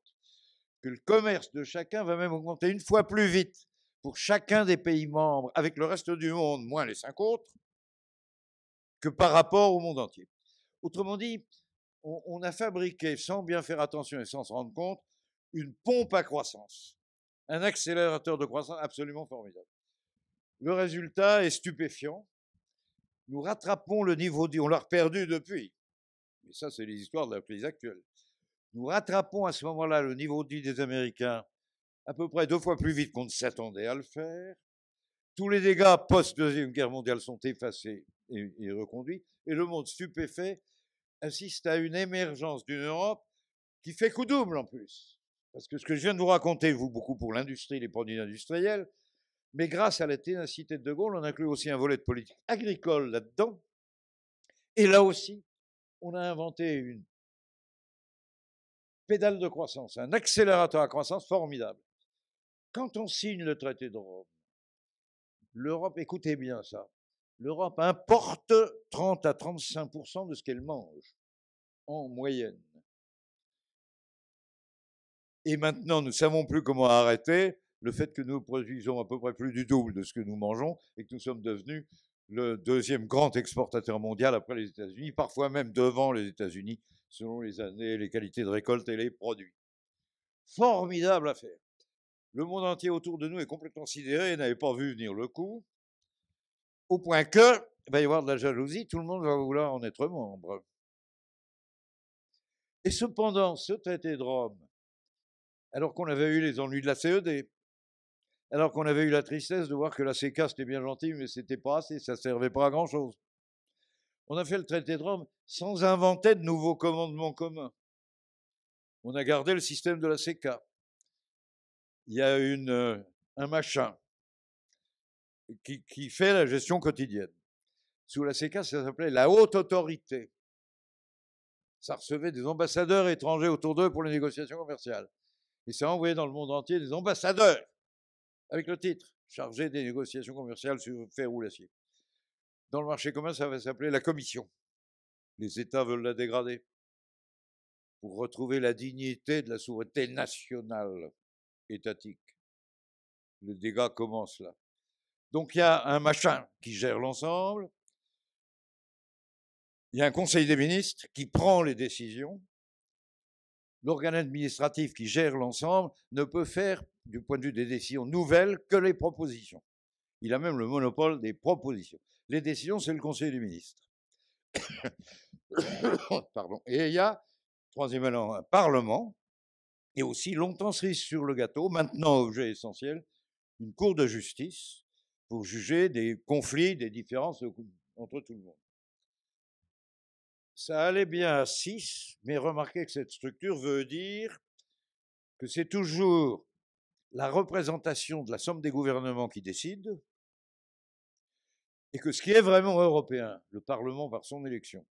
Speaker 1: que le commerce de chacun va même augmenter une fois plus vite pour chacun des pays membres avec le reste du monde, moins les cinq autres, que par rapport au monde entier. Autrement dit, on, a fabriqué, sans bien faire attention et sans se rendre compte, une pompe à croissance un accélérateur de croissance absolument formidable. Le résultat est stupéfiant. Nous rattrapons le niveau, on l'a perdu depuis, mais ça c'est les histoires de la crise actuelle. Nous rattrapons à ce moment-là le niveau dit des Américains à peu près deux fois plus vite qu'on ne s'attendait à le faire. Tous les dégâts post-deuxième guerre mondiale sont effacés et, et reconduits, et le monde stupéfait assiste à une émergence d'une Europe qui fait coup double en plus. Parce que ce que je viens de vous raconter, vous, beaucoup pour l'industrie, les produits industriels, mais grâce à la ténacité de De Gaulle, on inclut aussi un volet de politique agricole là-dedans. Et là aussi, on a inventé une pédale de croissance, un accélérateur à croissance formidable. Quand on signe le traité de Rome, l'Europe, écoutez bien ça, l'Europe importe 30 à 35 de ce qu'elle mange en moyenne. Et maintenant, nous ne savons plus comment arrêter le fait que nous produisons à peu près plus du double de ce que nous mangeons et que nous sommes devenus le deuxième grand exportateur mondial après les États-Unis, parfois même devant les États-Unis, selon les années, les qualités de récolte et les produits. Formidable affaire. Le monde entier autour de nous est complètement sidéré et n'avait pas vu venir le coup, au point que il va y avoir de la jalousie, tout le monde va vouloir en être membre. Et cependant, ce traité de Rome, alors qu'on avait eu les ennuis de la CED, alors qu'on avait eu la tristesse de voir que la CECA, c'était bien gentil, mais c'était pas assez, ça servait pas à grand-chose. On a fait le traité de Rome sans inventer de nouveaux commandements communs. On a gardé le système de la CECA. Il y a euh, un machin qui, fait la gestion quotidienne. Sous la CECA, ça s'appelait la haute autorité. Ça recevait des ambassadeurs étrangers autour d'eux pour les négociations commerciales. Il s'est envoyé dans le monde entier des ambassadeurs, avec le titre, chargé des négociations commerciales sur fer ou l'acier. Dans le marché commun, ça va s'appeler la commission. Les États veulent la dégrader pour retrouver la dignité de la souveraineté nationale étatique. Le dégât commence là. Donc il y a un machin qui gère l'ensemble, il y a un conseil des ministres qui prend les décisions, l'organe administratif qui gère l'ensemble ne peut faire, du point de vue des décisions nouvelles, que les propositions. Il a même le monopole des propositions. Les décisions, c'est le Conseil des ministres. (coughs) Et il y a, troisième élément, un Parlement, et aussi, longtemps cerise sur le gâteau, maintenant objet essentiel, une Cour de justice pour juger des conflits, des différences entre tout le monde. Ça allait bien à 6, mais remarquez que cette structure veut dire que c'est toujours la représentation de la somme des gouvernements qui décide, et que ce qui est vraiment européen, le Parlement par son élection,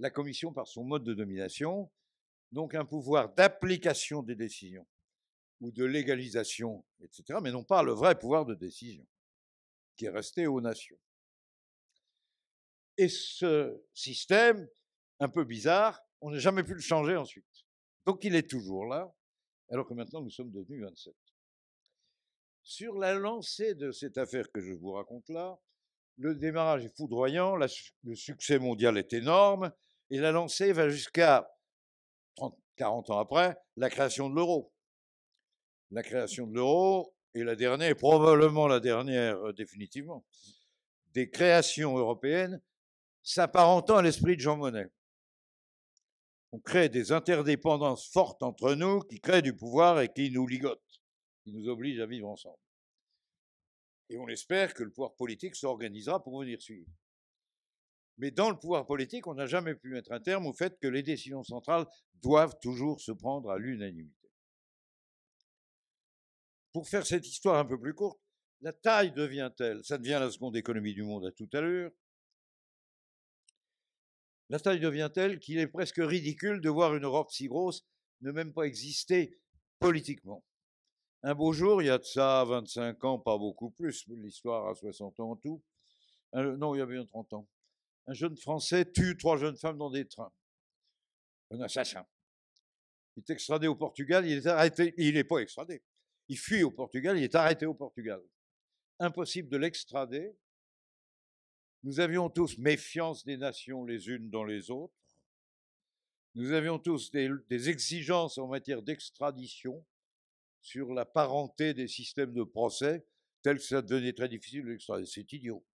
Speaker 1: la Commission par son mode de domination, donc un pouvoir d'application des décisions ou de légalisation, etc., mais non pas le vrai pouvoir de décision qui est resté aux nations. Et ce système un peu bizarre, on n'a jamais pu le changer ensuite. Donc il est toujours là, alors que maintenant nous sommes devenus 27. Sur la lancée de cette affaire que je vous raconte là, le démarrage est foudroyant, le succès mondial est énorme, et la lancée va jusqu'à 40 ans après, la création de l'euro. La création de l'euro est la dernière, et probablement la dernière euh, définitivement, des créations européennes s'apparentant à l'esprit de Jean Monnet on crée des interdépendances fortes entre nous qui créent du pouvoir et qui nous ligotent, qui nous obligent à vivre ensemble. Et on espère que le pouvoir politique s'organisera pour venir suivre. Mais dans le pouvoir politique, on n'a jamais pu mettre un terme au fait que les décisions centrales doivent toujours se prendre à l'unanimité. Pour faire cette histoire un peu plus courte, la taille devient elle ça devient la seconde économie du monde à toute allure, la taille devient telle qu'il est presque ridicule de voir une Europe si grosse ne même pas exister politiquement. Un beau jour, il y a de ça 25 ans, pas beaucoup plus, l'histoire a 60 ans en tout, non, il y a bien 30 ans, un jeune Français tue trois jeunes femmes dans des trains. Un assassin. Il est extradé au Portugal, il est arrêté, il n'est pas extradé. Il fuit au Portugal, il est arrêté au Portugal. Impossible de l'extrader, nous avions tous méfiance des nations les unes dans les autres. Nous avions tous des, exigences en matière d'extradition sur la parenté des systèmes de procès, tel que ça devenait très difficile d'extrader. C'est idiot.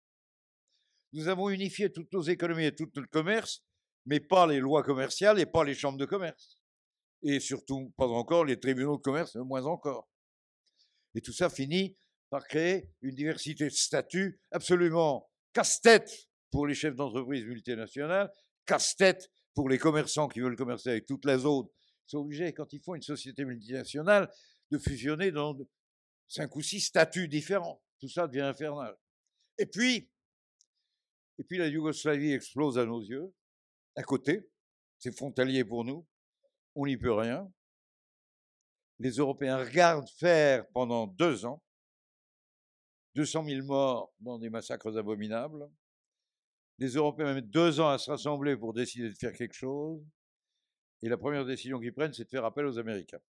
Speaker 1: Nous avons unifié toutes nos économies et tout le commerce, mais pas les lois commerciales et pas les chambres de commerce. Et surtout, pas encore les tribunaux de commerce, euh, moins encore. Et tout ça finit par créer une diversité de statuts absolument casse-tête pour les chefs d'entreprise multinationales, casse-tête pour les commerçants qui veulent commercer avec toute la zone. Ils sont obligés, quand ils font une société multinationale, de fusionner dans cinq ou six statuts différents. Tout ça devient infernal. Et puis, et puis la Yougoslavie explose à nos yeux, à côté. C'est frontalier pour nous. On n'y peut rien. Les Européens regardent faire pendant deux ans 200 000 morts dans des massacres abominables. Les Européens mettent deux ans à se rassembler pour décider de faire quelque chose. Et la première décision qu'ils prennent, c'est de faire appel aux Américains.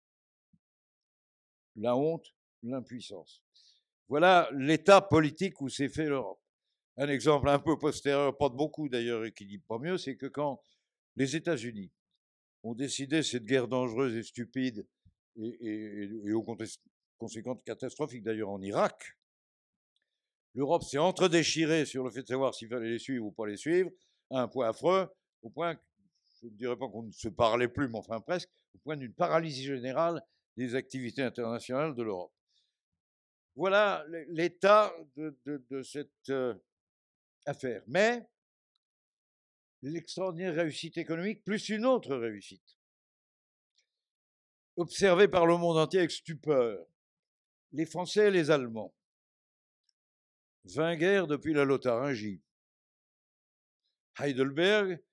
Speaker 1: La honte, l'impuissance. Voilà l'état politique où s'est fait l'Europe. Un exemple un peu postérieur, pas de beaucoup d'ailleurs, et qui dit pas mieux, c'est que quand les États-Unis ont décidé cette guerre dangereuse et stupide et, et aux conséquences catastrophiques d'ailleurs en Irak, L'Europe s'est entre-déchirée sur le fait de savoir s'il fallait les suivre ou pas les suivre, à un point affreux, au point, je ne dirais pas qu'on ne se parlait plus, mais enfin presque, au point d'une paralysie générale des activités internationales de l'Europe. Voilà l'état de, cette euh, affaire. Mais l'extraordinaire réussite économique, plus une autre réussite, observée par le monde entier avec stupeur, les Français et les Allemands 20 guerres depuis la Lotharingie. Heidelberg,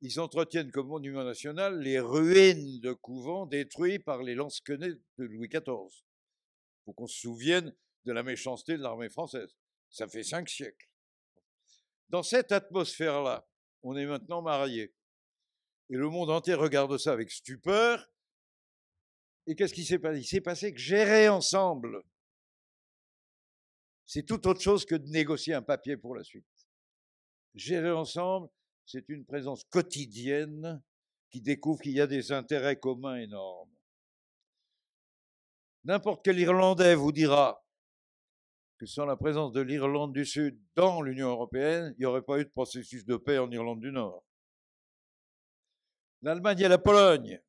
Speaker 1: ils entretiennent comme monument national les ruines de couvents détruits par les lansquenets de Louis XIV. Pour qu'on se souvienne de la méchanceté de l'armée française. Ça fait cinq siècles. Dans cette atmosphère-là, on est maintenant mariés. Et le monde entier regarde ça avec stupeur. Et qu'est-ce qui s'est passé Il s'est passé que gérer ensemble c'est tout autre chose que de négocier un papier pour la suite. Gérer ensemble, c'est une présence quotidienne qui découvre qu'il y a des intérêts communs énormes. N'importe quel Irlandais vous dira que sans la présence de l'Irlande du Sud dans l'Union européenne, il n'y aurait pas eu de processus de paix en Irlande du Nord. L'Allemagne et la Pologne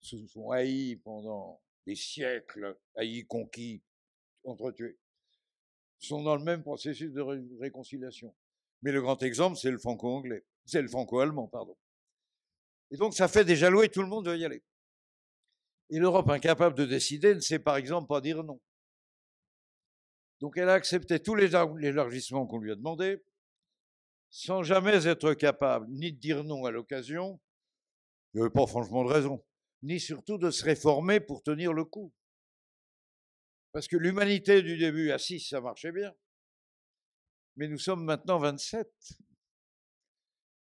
Speaker 1: se sont haïs pendant des siècles, haïs, conquis, entretués sont dans le même processus de réconciliation. Mais le grand exemple, c'est le franco-anglais, c'est le franco-allemand, pardon. Et donc, ça fait déjà louer, tout le monde veut y aller. Et l'Europe, incapable de décider, ne sait par exemple pas dire non. Donc, elle a accepté tous les élargissements qu'on lui a demandés, sans jamais être capable ni de dire non à l'occasion, il n'y avait pas franchement de raison, ni surtout de se réformer pour tenir le coup. Parce que l'humanité du début à 6, ça marchait bien. Mais nous sommes maintenant 27.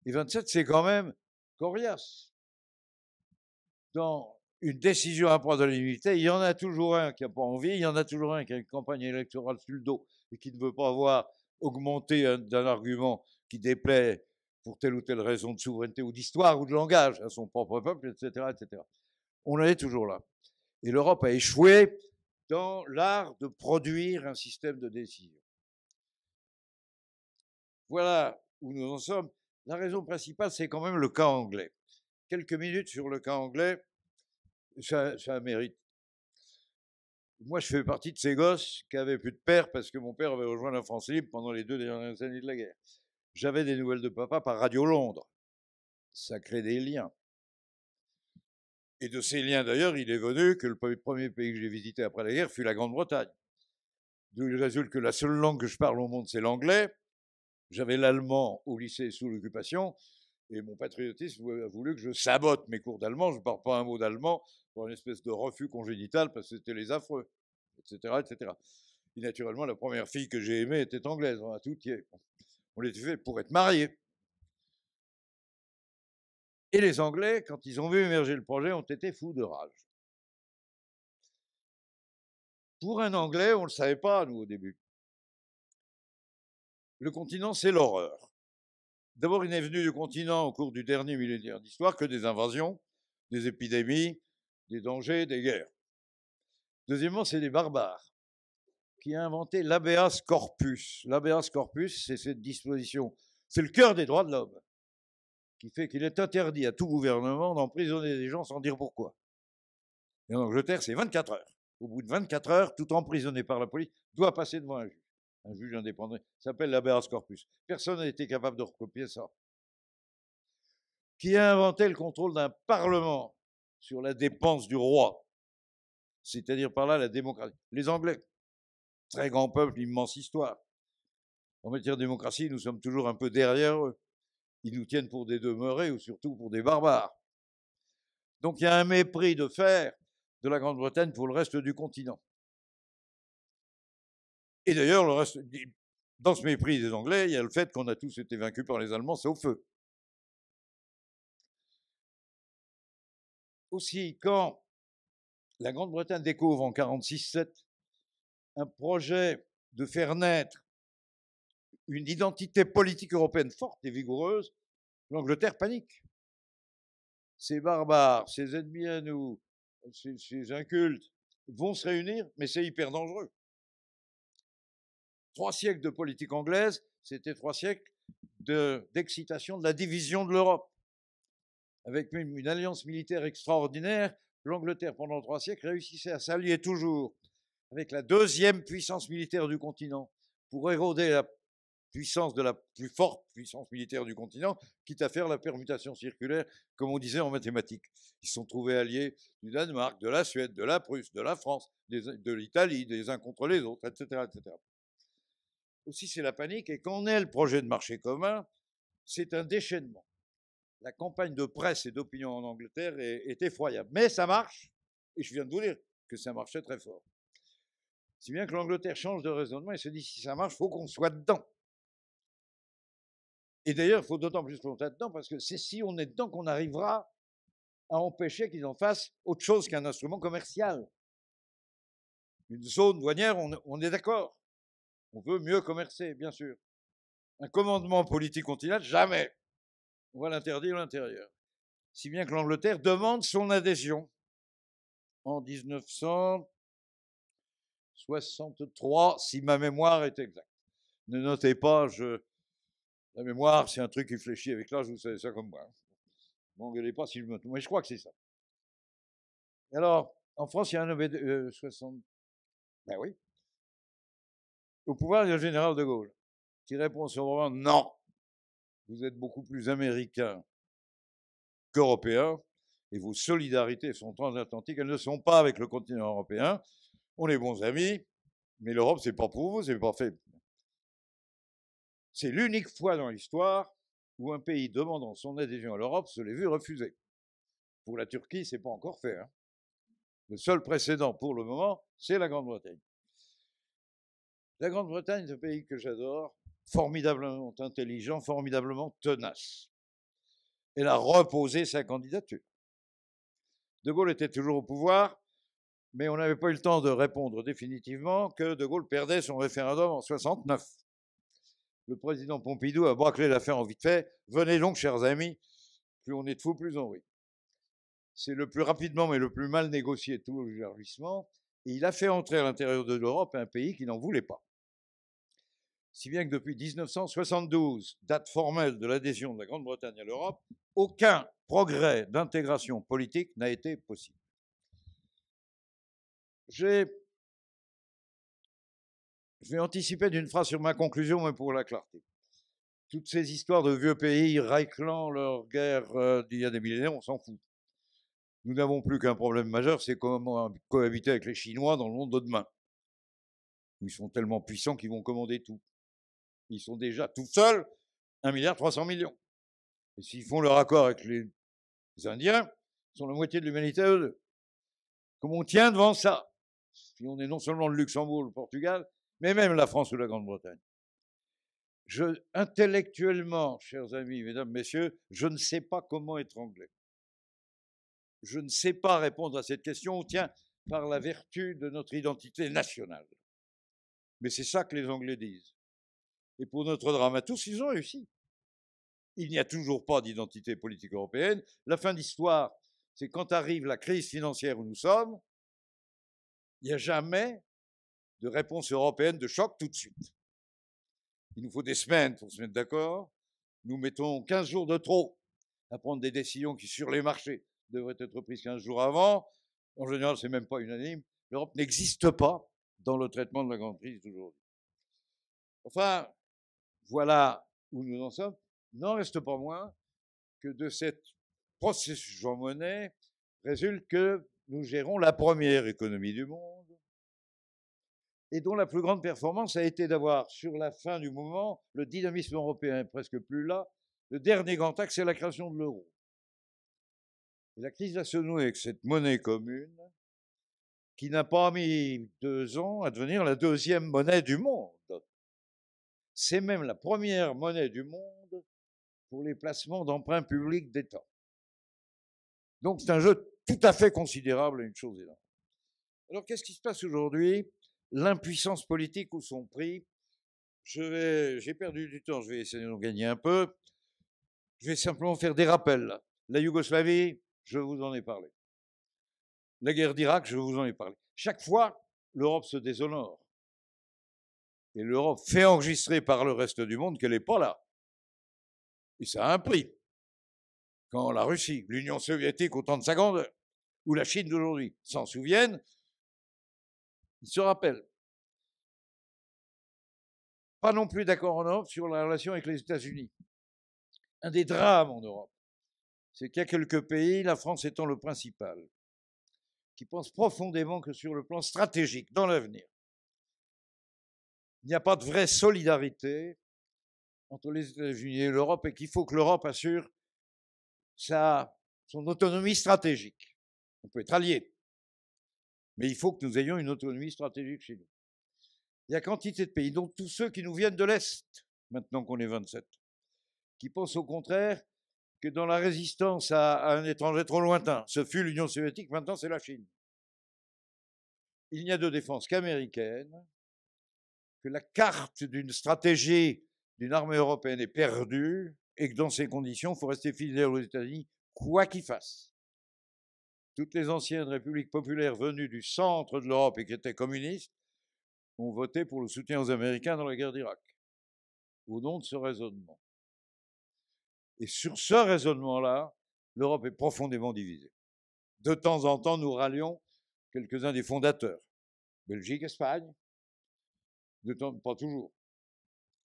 Speaker 1: Et 27, c'est quand même coriace. Dans une décision à prendre de l'unité, il y en a toujours un qui n'a pas envie, il y en a toujours un qui a une campagne électorale sur le dos et qui ne veut pas avoir augmenté d'un argument qui déplaît pour telle ou telle raison de souveraineté ou d'histoire ou de langage à son propre peuple, etc. etc. On en est toujours là. Et l'Europe a échoué dans l'art de produire un système de décision. Voilà où nous en sommes. La raison principale, c'est quand même le cas anglais. Quelques minutes sur le cas anglais, ça, ça mérite. Moi, je fais partie de ces gosses qui avaient plus de père parce que mon père avait rejoint la France libre pendant les deux dernières années de la guerre. J'avais des nouvelles de papa par Radio Londres. Ça crée des liens. Et de ces liens, d'ailleurs, il est venu que le premier pays que j'ai visité après la guerre fut la Grande-Bretagne. D'où il résulte que la seule langue que je parle au monde, c'est l'anglais. J'avais l'allemand au lycée sous l'occupation, et mon patriotisme a voulu que je sabote mes cours d'allemand. Je ne parle pas un mot d'allemand pour une espèce de refus congénital parce que c'était les affreux, etc., etc. Et naturellement, la première fille que j'ai aimée était anglaise. On hein, a tout On l'était fait pour être marié et les Anglais, quand ils ont vu émerger le projet, ont été fous de rage. Pour un Anglais, on ne le savait pas, nous, au début. Le continent, c'est l'horreur. D'abord, il n'est venu du continent au cours du dernier millénaire d'histoire que des invasions, des épidémies, des dangers, des guerres. Deuxièmement, c'est des barbares qui ont inventé l'abeas corpus. L'abeas corpus, c'est cette disposition, c'est le cœur des droits de l'homme qui fait qu'il est interdit à tout gouvernement d'emprisonner des gens sans dire pourquoi. Et en Angleterre, c'est 24 heures. Au bout de 24 heures, tout emprisonné par la police doit passer devant un juge. Un juge indépendant s'appelle l'Aberas corpus. Personne n'a été capable de recopier ça. Qui a inventé le contrôle d'un parlement sur la dépense du roi C'est-à-dire par là la démocratie. Les Anglais. Très grand peuple, immense histoire. En matière de démocratie, nous sommes toujours un peu derrière eux ils nous tiennent pour des demeurés ou surtout pour des barbares. Donc il y a un mépris de fer de la Grande-Bretagne pour le reste du continent. Et d'ailleurs, le reste, dans ce mépris des Anglais, il y a le fait qu'on a tous été vaincus par les Allemands, c'est au feu. Aussi, quand la Grande-Bretagne découvre en 1946-7 un projet de faire naître une identité politique européenne forte et vigoureuse, l'Angleterre panique. Ces barbares, ces ennemis à nous, ces, incultes vont se réunir, mais c'est hyper dangereux. Trois siècles de politique anglaise, c'était trois siècles d'excitation de, la division de l'Europe. Avec une alliance militaire extraordinaire, l'Angleterre, pendant trois siècles, réussissait à s'allier toujours avec la deuxième puissance militaire du continent pour éroder la puissance de la plus forte puissance militaire du continent, quitte à faire la permutation circulaire, comme on disait en mathématiques. Ils se sont trouvés alliés du Danemark, de la Suède, de la Prusse, de la France, de l'Italie, des uns contre les autres, etc. Aussi, c'est la panique, et quand on est le projet de marché commun, c'est un déchaînement. La campagne de presse et d'opinion en Angleterre est, effroyable. Mais ça marche, et je viens de vous dire que ça marchait très fort. Si bien que l'Angleterre change de raisonnement et se dit si ça marche, faut qu'on soit dedans. Et d'ailleurs, il faut d'autant plus qu'on soit dedans, parce que c'est si on est dedans qu'on arrivera à empêcher qu'ils en fassent autre chose qu'un instrument commercial. Une zone douanière, on, est d'accord. On veut mieux commercer, bien sûr. Un commandement politique continental, jamais. On va l'interdire à l'intérieur. Si bien que l'Angleterre demande son adhésion en 1963, si ma mémoire est exacte. Ne notez pas, je, la mémoire, c'est un truc qui fléchit avec l'âge, vous savez ça comme moi. M'engueulez hein. pas si je me mais je crois que c'est ça. alors, en France, il y a un 60. Euh, ben oui. Au pouvoir, il y a le général de Gaulle, qui répond sur le moment non, vous êtes beaucoup plus américain qu'européen, et vos solidarités sont transatlantiques, elles ne sont pas avec le continent européen. On est bons amis, mais l'Europe, c'est pas pour vous, c'est pas fait c'est l'unique fois dans l'histoire où un pays demandant son adhésion à l'Europe se l'est vu refuser. Pour la Turquie, ce n'est pas encore fait. Hein. Le seul précédent pour le moment, c'est la Grande-Bretagne. La Grande-Bretagne c'est un pays que j'adore, formidablement intelligent, formidablement tenace. Elle a reposé sa candidature. De Gaulle était toujours au pouvoir, mais on n'avait pas eu le temps de répondre définitivement que De Gaulle perdait son référendum en 69 le président Pompidou a braclé l'affaire en vite fait. Venez donc, chers amis, plus on est de fous, plus on rit. C'est le plus rapidement mais le plus mal négocié de tout l'élargissement. Et il a fait entrer à l'intérieur de l'Europe un pays qui n'en voulait pas. Si bien que depuis 1972, date formelle de l'adhésion de la Grande-Bretagne à l'Europe, aucun progrès d'intégration politique n'a été possible. J'ai je vais anticiper d'une phrase sur ma conclusion, mais pour la clarté. Toutes ces histoires de vieux pays réclant leur guerre euh, d'il y a des millénaires, on s'en fout. Nous n'avons plus qu'un problème majeur, c'est comment cohabiter avec les Chinois dans le monde de demain. Ils sont tellement puissants qu'ils vont commander tout. Ils sont déjà tout seuls 1,3 milliard millions. Et s'ils font leur accord avec les, Indiens, ils sont la moitié de l'humanité à eux deux. Comment on tient devant ça Si on est non seulement le Luxembourg, le Portugal, mais même la France ou la Grande-Bretagne. Je, intellectuellement, chers amis, mesdames, messieurs, je ne sais pas comment être anglais. Je ne sais pas répondre à cette question. On tient par la vertu de notre identité nationale. Mais c'est ça que les Anglais disent. Et pour notre drame tous, ils ont réussi. Il n'y a toujours pas d'identité politique européenne. La fin d'histoire, c'est quand arrive la crise financière où nous sommes, il n'y a jamais de réponse européenne de choc tout de suite. Il nous faut des semaines pour se mettre d'accord. Nous mettons 15 jours de trop à prendre des décisions qui, sur les marchés, devraient être prises 15 jours avant. En général, c'est même pas unanime. L'Europe n'existe pas dans le traitement de la grande crise d'aujourd'hui. Enfin, voilà où nous en sommes. Il n'en reste pas moins que de cette processus Jean Monnet résulte que nous gérons la première économie du monde et dont la plus grande performance a été d'avoir, sur la fin du mouvement, le dynamisme européen presque plus là. Le dernier grand axe, c'est la création de l'euro. la crise a se nouer avec cette monnaie commune qui n'a pas mis deux ans à devenir la deuxième monnaie du monde. C'est même la première monnaie du monde pour les placements d'emprunts publics d'État. Donc c'est un jeu tout à fait considérable une chose énorme. Alors qu'est-ce qui se passe aujourd'hui l'impuissance politique ou son prix, J'ai perdu du temps, je vais essayer d'en gagner un peu. Je vais simplement faire des rappels. La Yougoslavie, je vous en ai parlé. La guerre d'Irak, je vous en ai parlé. Chaque fois, l'Europe se déshonore. Et l'Europe fait enregistrer par le reste du monde qu'elle n'est pas là. Et ça a un prix. Quand la Russie, l'Union soviétique au temps de sa grandeur, ou la Chine d'aujourd'hui s'en souviennent, il se rappelle, Pas non plus d'accord en Europe sur la relation avec les États-Unis. Un des drames en Europe, c'est qu'il y a quelques pays, la France étant le principal, qui pensent profondément que sur le plan stratégique, dans l'avenir, il n'y a pas de vraie solidarité entre les États-Unis et l'Europe et qu'il faut que l'Europe assure sa, son autonomie stratégique. On peut être allié, mais il faut que nous ayons une autonomie stratégique chez Il y a quantité de pays, dont tous ceux qui nous viennent de l'Est, maintenant qu'on est 27, qui pensent au contraire que dans la résistance à, à un étranger trop lointain, ce fut l'Union soviétique, maintenant c'est la Chine. Il n'y a de défense qu'américaine, que la carte d'une stratégie d'une armée européenne est perdue et que dans ces conditions, il faut rester fidèle aux États-Unis, quoi qu'ils fassent toutes les anciennes républiques populaires venues du centre de l'Europe et qui étaient communistes ont voté pour le soutien aux Américains dans la guerre d'Irak, au nom de ce raisonnement. Et sur ce raisonnement-là, l'Europe est profondément divisée. De temps en temps, nous rallions quelques-uns des fondateurs, Belgique, Espagne, de temps, pas toujours,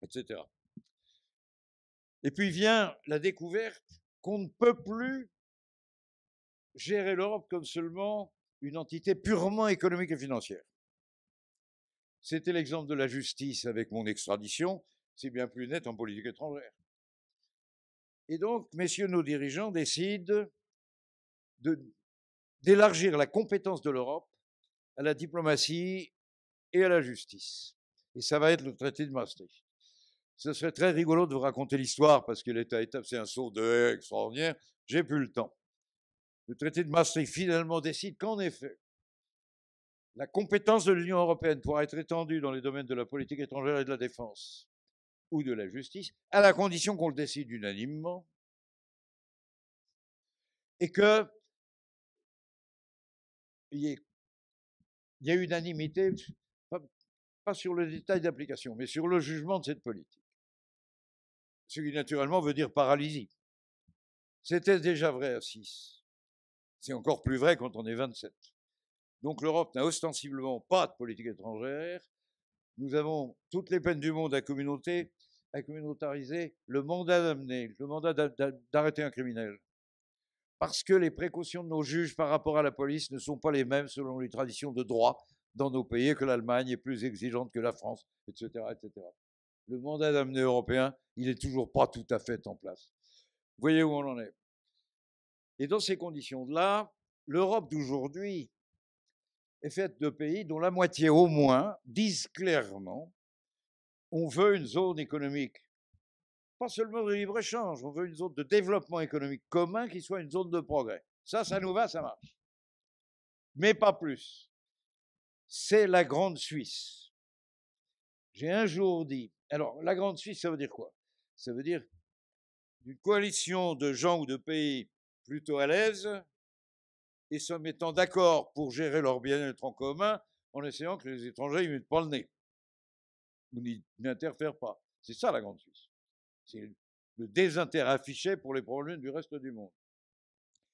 Speaker 1: etc. Et puis vient la découverte qu'on ne peut plus gérer l'Europe comme seulement une entité purement économique et financière. C'était l'exemple de la justice avec mon extradition, c'est bien plus net en politique étrangère. Et donc, messieurs nos dirigeants décident d'élargir la compétence de l'Europe à la diplomatie et à la justice. Et ça va être le traité de Maastricht. Ce serait très rigolo de vous raconter l'histoire parce qu'elle est à étape, c'est un saut de extraordinaire. J'ai plus le temps. Le traité de Maastricht finalement décide qu'en effet, la compétence de l'Union européenne pourra être étendue dans les domaines de la politique étrangère et de la défense ou de la justice, à la condition qu'on le décide unanimement et que il y, y a unanimité, pas, sur le détail d'application, mais sur le jugement de cette politique. Ce qui naturellement veut dire paralysie. C'était déjà vrai à 6. C'est encore plus vrai quand on est 27. Donc l'Europe n'a ostensiblement pas de politique étrangère. Nous avons toutes les peines du monde à communauté, à communautariser le mandat d'amener, le mandat d'arrêter un criminel. Parce que les précautions de nos juges par rapport à la police ne sont pas les mêmes selon les traditions de droit dans nos pays, que l'Allemagne est plus exigeante que la France, etc. etc. Le mandat d'amener européen, il n'est toujours pas tout à fait en place. voyez où on en est. Et dans ces conditions-là, l'Europe d'aujourd'hui est faite de pays dont la moitié au moins disent clairement on veut une zone économique, pas seulement de libre-échange, on veut une zone de développement économique commun qui soit une zone de progrès. Ça, ça nous va, ça marche. Mais pas plus. C'est la Grande Suisse. J'ai un jour dit, alors la Grande Suisse, ça veut dire quoi Ça veut dire une coalition de gens ou de pays plutôt à l'aise et se mettant d'accord pour gérer leur bien-être en commun en essayant que les étrangers n'y mettent pas le nez ou n'interfèrent pas. C'est ça la Grande Suisse. C'est le désintérêt affiché pour les problèmes du reste du monde.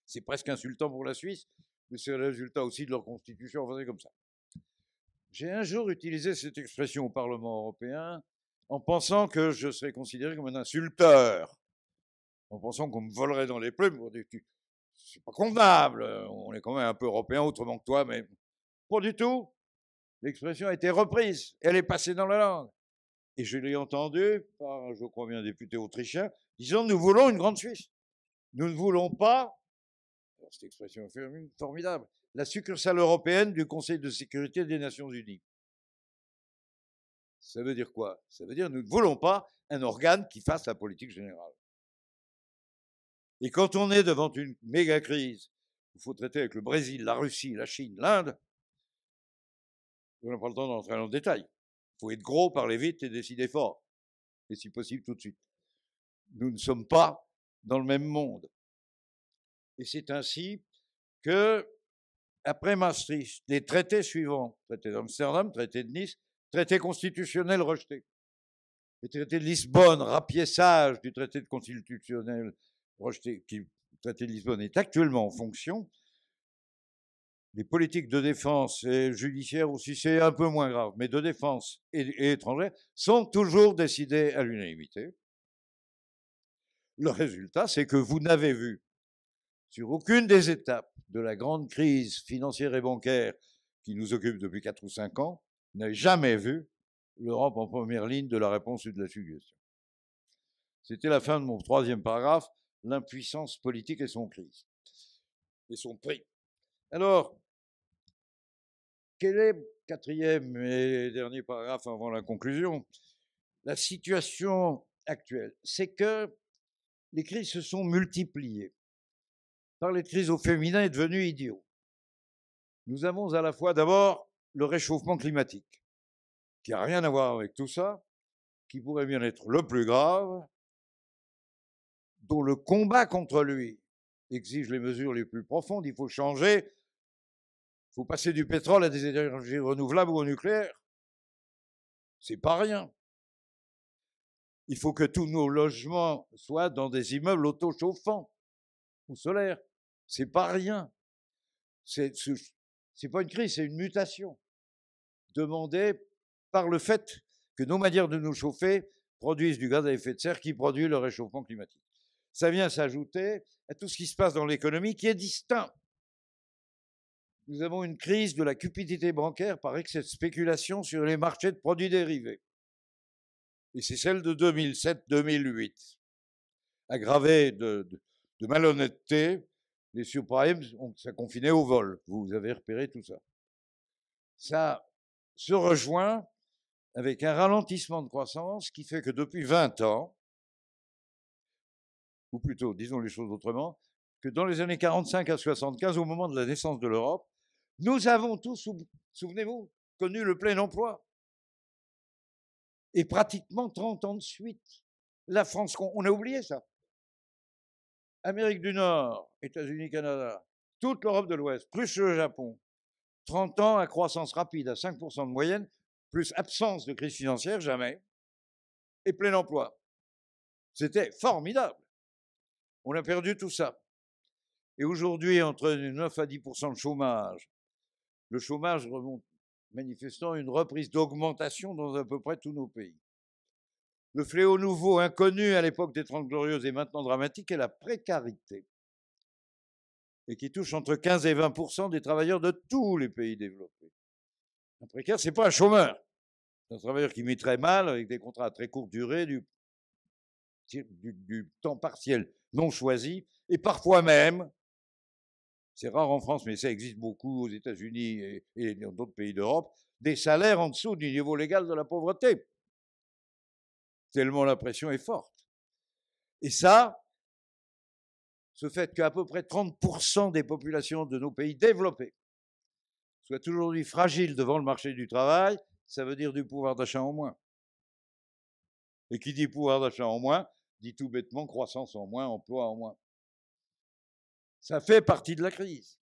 Speaker 1: C'est presque insultant pour la Suisse, mais c'est le résultat aussi de leur constitution, comme ça. J'ai un jour utilisé cette expression au Parlement européen en pensant que je serais considéré comme un insulteur en pensant qu'on me volerait dans les plumes. c'est pas convenable, euh, on est quand même un peu européen autrement que toi, mais pas du tout. L'expression a été reprise, elle est passée dans la langue. Et je l'ai entendue par, je crois bien, un député autrichien, disant Nous voulons une grande Suisse. Nous ne voulons pas, cette expression formidable, la succursale européenne du Conseil de sécurité des Nations Unies. Ça veut dire quoi Ça veut dire nous ne voulons pas un organe qui fasse la politique générale. Et quand on est devant une méga crise, il faut traiter avec le Brésil, la Russie, la Chine, l'Inde, on n'a pas le temps d'entrer dans le détail. Il faut être gros, parler vite et décider fort. Et si possible, tout de suite. Nous ne sommes pas dans le même monde. Et c'est ainsi que, après Maastricht, les traités suivants, traité d'Amsterdam, traité de Nice, traité constitutionnel rejeté, le traité de Lisbonne, rapiessage du traité constitutionnel qui, traité de Lisbonne est actuellement en fonction, les politiques de défense et judiciaire aussi, c'est un peu moins grave, mais de défense et, étrangère sont toujours décidées à l'unanimité. Le résultat, c'est que vous n'avez vu sur aucune des étapes de la grande crise financière et bancaire qui nous occupe depuis 4 ou 5 ans, n'avez jamais vu l'Europe en première ligne de la réponse ou de la suggestion. C'était la fin de mon troisième paragraphe l'impuissance politique et son crise et son prix. Alors, quel est, quatrième et dernier paragraphe avant la conclusion, la situation actuelle C'est que les crises se sont multipliées. par les crises au féminin est devenu idiot. Nous avons à la fois d'abord le réchauffement climatique, qui n'a rien à voir avec tout ça, qui pourrait bien être le plus grave, dont le combat contre lui exige les mesures les plus profondes. Il faut changer, il faut passer du pétrole à des énergies renouvelables ou au nucléaire. C'est pas rien. Il faut que tous nos logements soient dans des immeubles autochauffants ou solaires. C'est pas rien. C'est n'est pas une crise, c'est une mutation demandée par le fait que nos manières de nous chauffer produisent du gaz à effet de serre qui produit le réchauffement climatique ça vient s'ajouter à tout ce qui se passe dans l'économie qui est distinct. Nous avons une crise de la cupidité bancaire par excès de spéculation sur les marchés de produits dérivés. Et c'est celle de 2007-2008, aggravée de, malhonnêteté. Les subprimes, ont ça confinait au vol. Vous avez repéré tout ça. Ça se rejoint avec un ralentissement de croissance qui fait que depuis 20 ans, ou plutôt, disons les choses autrement, que dans les années 45 à 75, au moment de la naissance de l'Europe, nous avons tous, souvenez-vous, connu le plein emploi. Et pratiquement 30 ans de suite, la France, on a oublié ça. Amérique du Nord, États-Unis, Canada, toute l'Europe de l'Ouest, plus le Japon, 30 ans à croissance rapide à 5% de moyenne, plus absence de crise financière, jamais, et plein emploi. C'était formidable. On a perdu tout ça. Et aujourd'hui, entre 9 à 10 de chômage, le chômage remonte, manifestant une reprise d'augmentation dans à peu près tous nos pays. Le fléau nouveau, inconnu à l'époque des Trente Glorieuses et maintenant dramatique, est la précarité, et qui touche entre 15 et 20 des travailleurs de tous les pays développés. Un précaire, c'est pas un chômeur. C'est un travailleur qui met très mal, avec des contrats à très courte durée, du temps partiel non choisis, et parfois même, c'est rare en France, mais ça existe beaucoup aux États-Unis et, dans d'autres pays d'Europe, des salaires en dessous du niveau légal de la pauvreté. Tellement la pression est forte. Et ça, ce fait qu'à peu près 30% des populations de nos pays développés soient aujourd'hui fragiles devant le marché du travail, ça veut dire du pouvoir d'achat en moins. Et qui dit pouvoir d'achat en moins, dit tout bêtement croissance en moins, emploi en moins. Ça fait partie de la crise.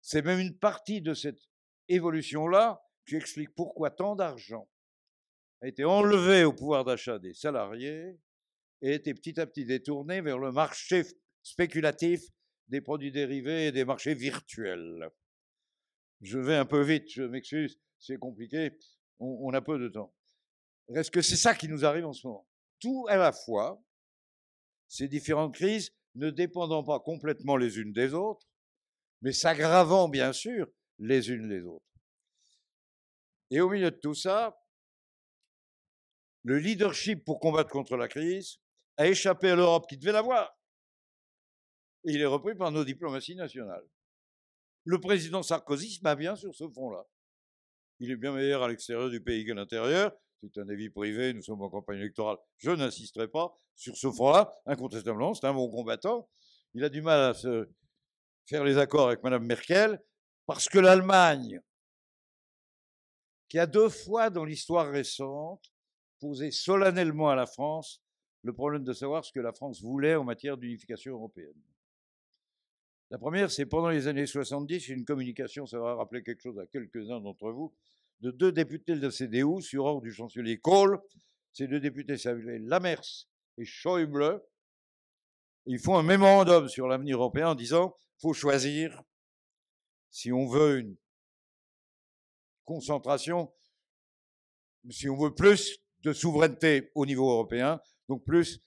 Speaker 1: C'est même une partie de cette évolution-là qui explique pourquoi tant d'argent a été enlevé au pouvoir d'achat des salariés et a été petit à petit détourné vers le marché spéculatif des produits dérivés et des marchés virtuels. Je vais un peu vite, je m'excuse, c'est compliqué, on, on, a peu de temps. Est-ce que c'est ça qui nous arrive en ce moment Tout à la fois, ces différentes crises ne dépendant pas complètement les unes des autres, mais s'aggravant bien sûr les unes les autres. Et au milieu de tout ça, le leadership pour combattre contre la crise a échappé à l'Europe qui devait l'avoir. Et il est repris par nos diplomaties nationales. Le président Sarkozy se bat bien sur ce front-là. Il est bien meilleur à l'extérieur du pays qu'à l'intérieur c'est un avis privé, nous sommes en campagne électorale. Je n'insisterai pas sur ce front-là. Incontestablement, c'est un bon combattant. Il a du mal à se faire les accords avec Mme Merkel parce que l'Allemagne, qui a deux fois dans l'histoire récente posé solennellement à la France le problème de savoir ce que la France voulait en matière d'unification européenne. La première, c'est pendant les années 70, une communication, ça va rappeler quelque chose à quelques-uns d'entre vous, de deux députés de la CDU sur ordre du chancelier Kohl. Ces deux députés s'appelaient Lamers et Schäuble. Ils font un mémorandum sur l'avenir européen en disant faut choisir si on veut une concentration, si on veut plus de souveraineté au niveau européen, donc plus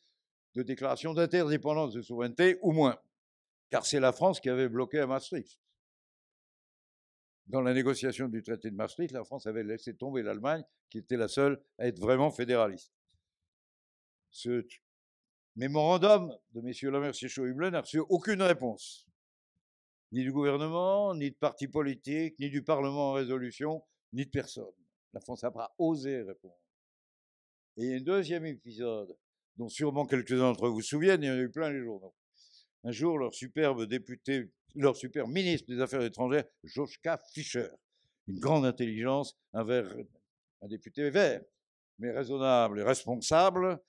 Speaker 1: de déclaration d'interdépendance de souveraineté, ou moins. Car c'est la France qui avait bloqué à Maastricht dans la négociation du traité de Maastricht, la France avait laissé tomber l'Allemagne, qui était la seule à être vraiment fédéraliste. Ce mémorandum de messieurs et Schäuble n'a reçu aucune réponse, ni du gouvernement, ni de parti politique, ni du Parlement en résolution, ni de personne. La France n'a pas osé répondre. Et il y a un deuxième épisode, dont sûrement quelques-uns d'entre vous se souviennent, il y en a eu plein les journaux. Un jour, leur superbe député leur super ministre des Affaires étrangères, Joschka Fischer. Une grande intelligence, un, un député vert, mais raisonnable et responsable,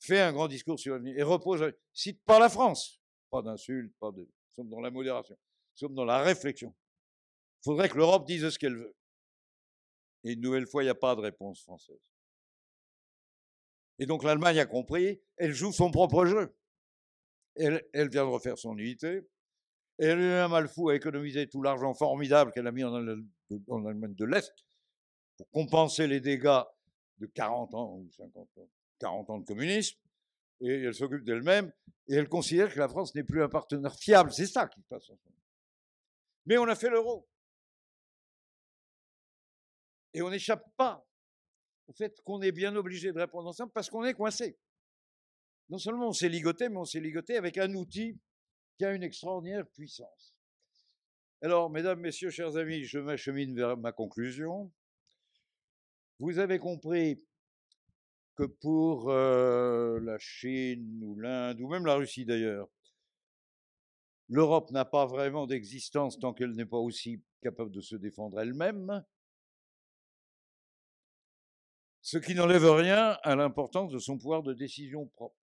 Speaker 1: fait un grand discours sur l'avenir et repose, cite pas la France, pas d'insulte, pas de. Nous sommes dans la modération, nous sommes dans la réflexion. Il faudrait que l'Europe dise ce qu'elle veut. Et une nouvelle fois, il n'y a pas de réponse française. Et donc l'Allemagne a compris, elle joue son propre jeu. elle vient de refaire son unité, elle Et mal Malfou à économiser tout l'argent formidable qu'elle a mis en Allemagne de l'Est pour compenser les dégâts de 40 ans ou 50 ans, 40 ans de communisme. Et elle s'occupe d'elle-même et elle considère que la France n'est plus un partenaire fiable. C'est ça qui se passe. Mais on a fait l'euro. Et on n'échappe pas au fait qu'on est bien obligé de répondre ensemble parce qu'on est coincé. Non seulement on s'est ligoté, mais on s'est ligoté avec un outil qui a une extraordinaire puissance. Alors, mesdames, messieurs, chers amis, je m'achemine vers ma conclusion. Vous avez compris que pour euh, la Chine ou l'Inde, ou même la Russie d'ailleurs, l'Europe n'a pas vraiment d'existence tant qu'elle n'est pas aussi capable de se défendre elle-même, ce qui n'enlève rien à l'importance de son pouvoir de décision propre.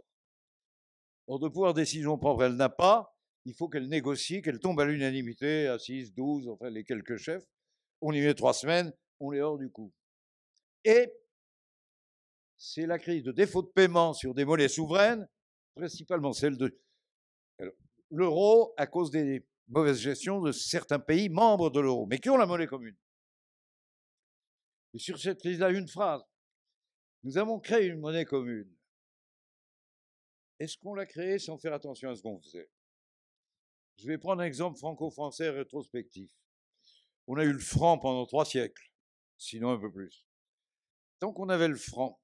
Speaker 1: Or, de pouvoir de décision propre, elle n'a pas, il faut qu'elle négocie, qu'elle tombe à l'unanimité, à 6, 12, enfin les quelques chefs. On y met trois semaines, on est hors du coup. Et c'est la crise de défaut de paiement sur des monnaies souveraines, principalement celle de l'euro à cause des mauvaises gestions de certains pays membres de l'euro, mais qui ont la monnaie commune. Et sur cette crise-là, une phrase. Nous avons créé une monnaie commune. Est-ce qu'on l'a créée sans faire attention à ce qu'on faisait je vais prendre un exemple franco-français rétrospectif. On a eu le franc pendant trois siècles, sinon un peu plus. Tant qu'on avait le franc,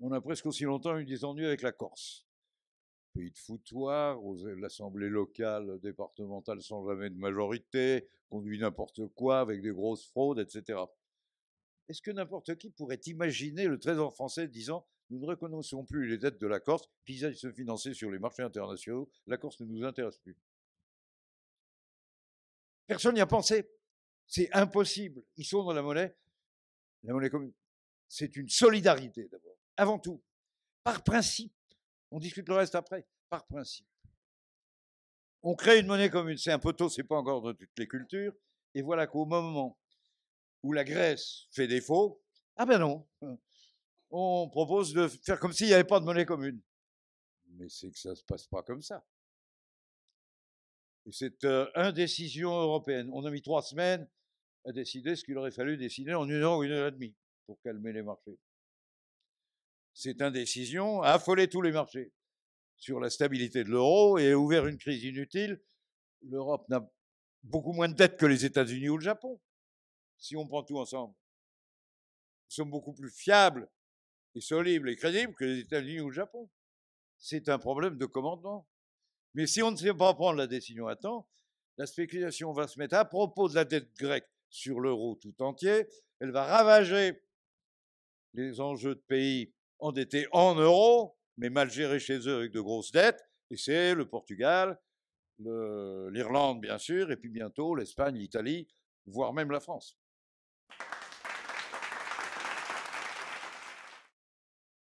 Speaker 1: on a presque aussi longtemps eu des ennuis avec la Corse. Pays de foutoir, l'assemblée locale, départementale sans jamais de majorité, conduit n'importe quoi avec des grosses fraudes, etc. Est-ce que n'importe qui pourrait imaginer le Trésor français disant nous ne reconnaissons plus les dettes de la Corse, puis ils se financer sur les marchés internationaux, la Corse ne nous intéresse plus Personne n'y a pensé. C'est impossible. Ils sont dans la monnaie, la monnaie commune. C'est une solidarité d'abord, avant tout. Par principe. On discute le reste après. Par principe. On crée une monnaie commune. C'est un peu tôt, c'est pas encore dans toutes les cultures. Et voilà qu'au moment où la Grèce fait défaut, ah ben non, on propose de faire comme s'il n'y avait pas de monnaie commune. Mais c'est que ça ne se passe pas comme ça. Cette indécision européenne. On a mis trois semaines à décider ce qu'il aurait fallu décider en une heure ou une heure et demie pour calmer les marchés. Cette indécision a affolé tous les marchés sur la stabilité de l'euro et a ouvert une crise inutile. L'Europe n'a beaucoup moins de dettes que les États-Unis ou le Japon, si on prend tout ensemble. Nous sommes beaucoup plus fiables et solides et crédibles que les États-Unis ou le Japon. C'est un problème de commandement. Mais si on ne sait pas prendre la décision à temps, la spéculation va se mettre à propos de la dette grecque sur l'euro tout entier, elle va ravager les enjeux de pays endettés en euros, mais mal gérés chez eux avec de grosses dettes, et c'est le Portugal, l'Irlande bien sûr, et puis bientôt l'Espagne, l'Italie, voire même la France.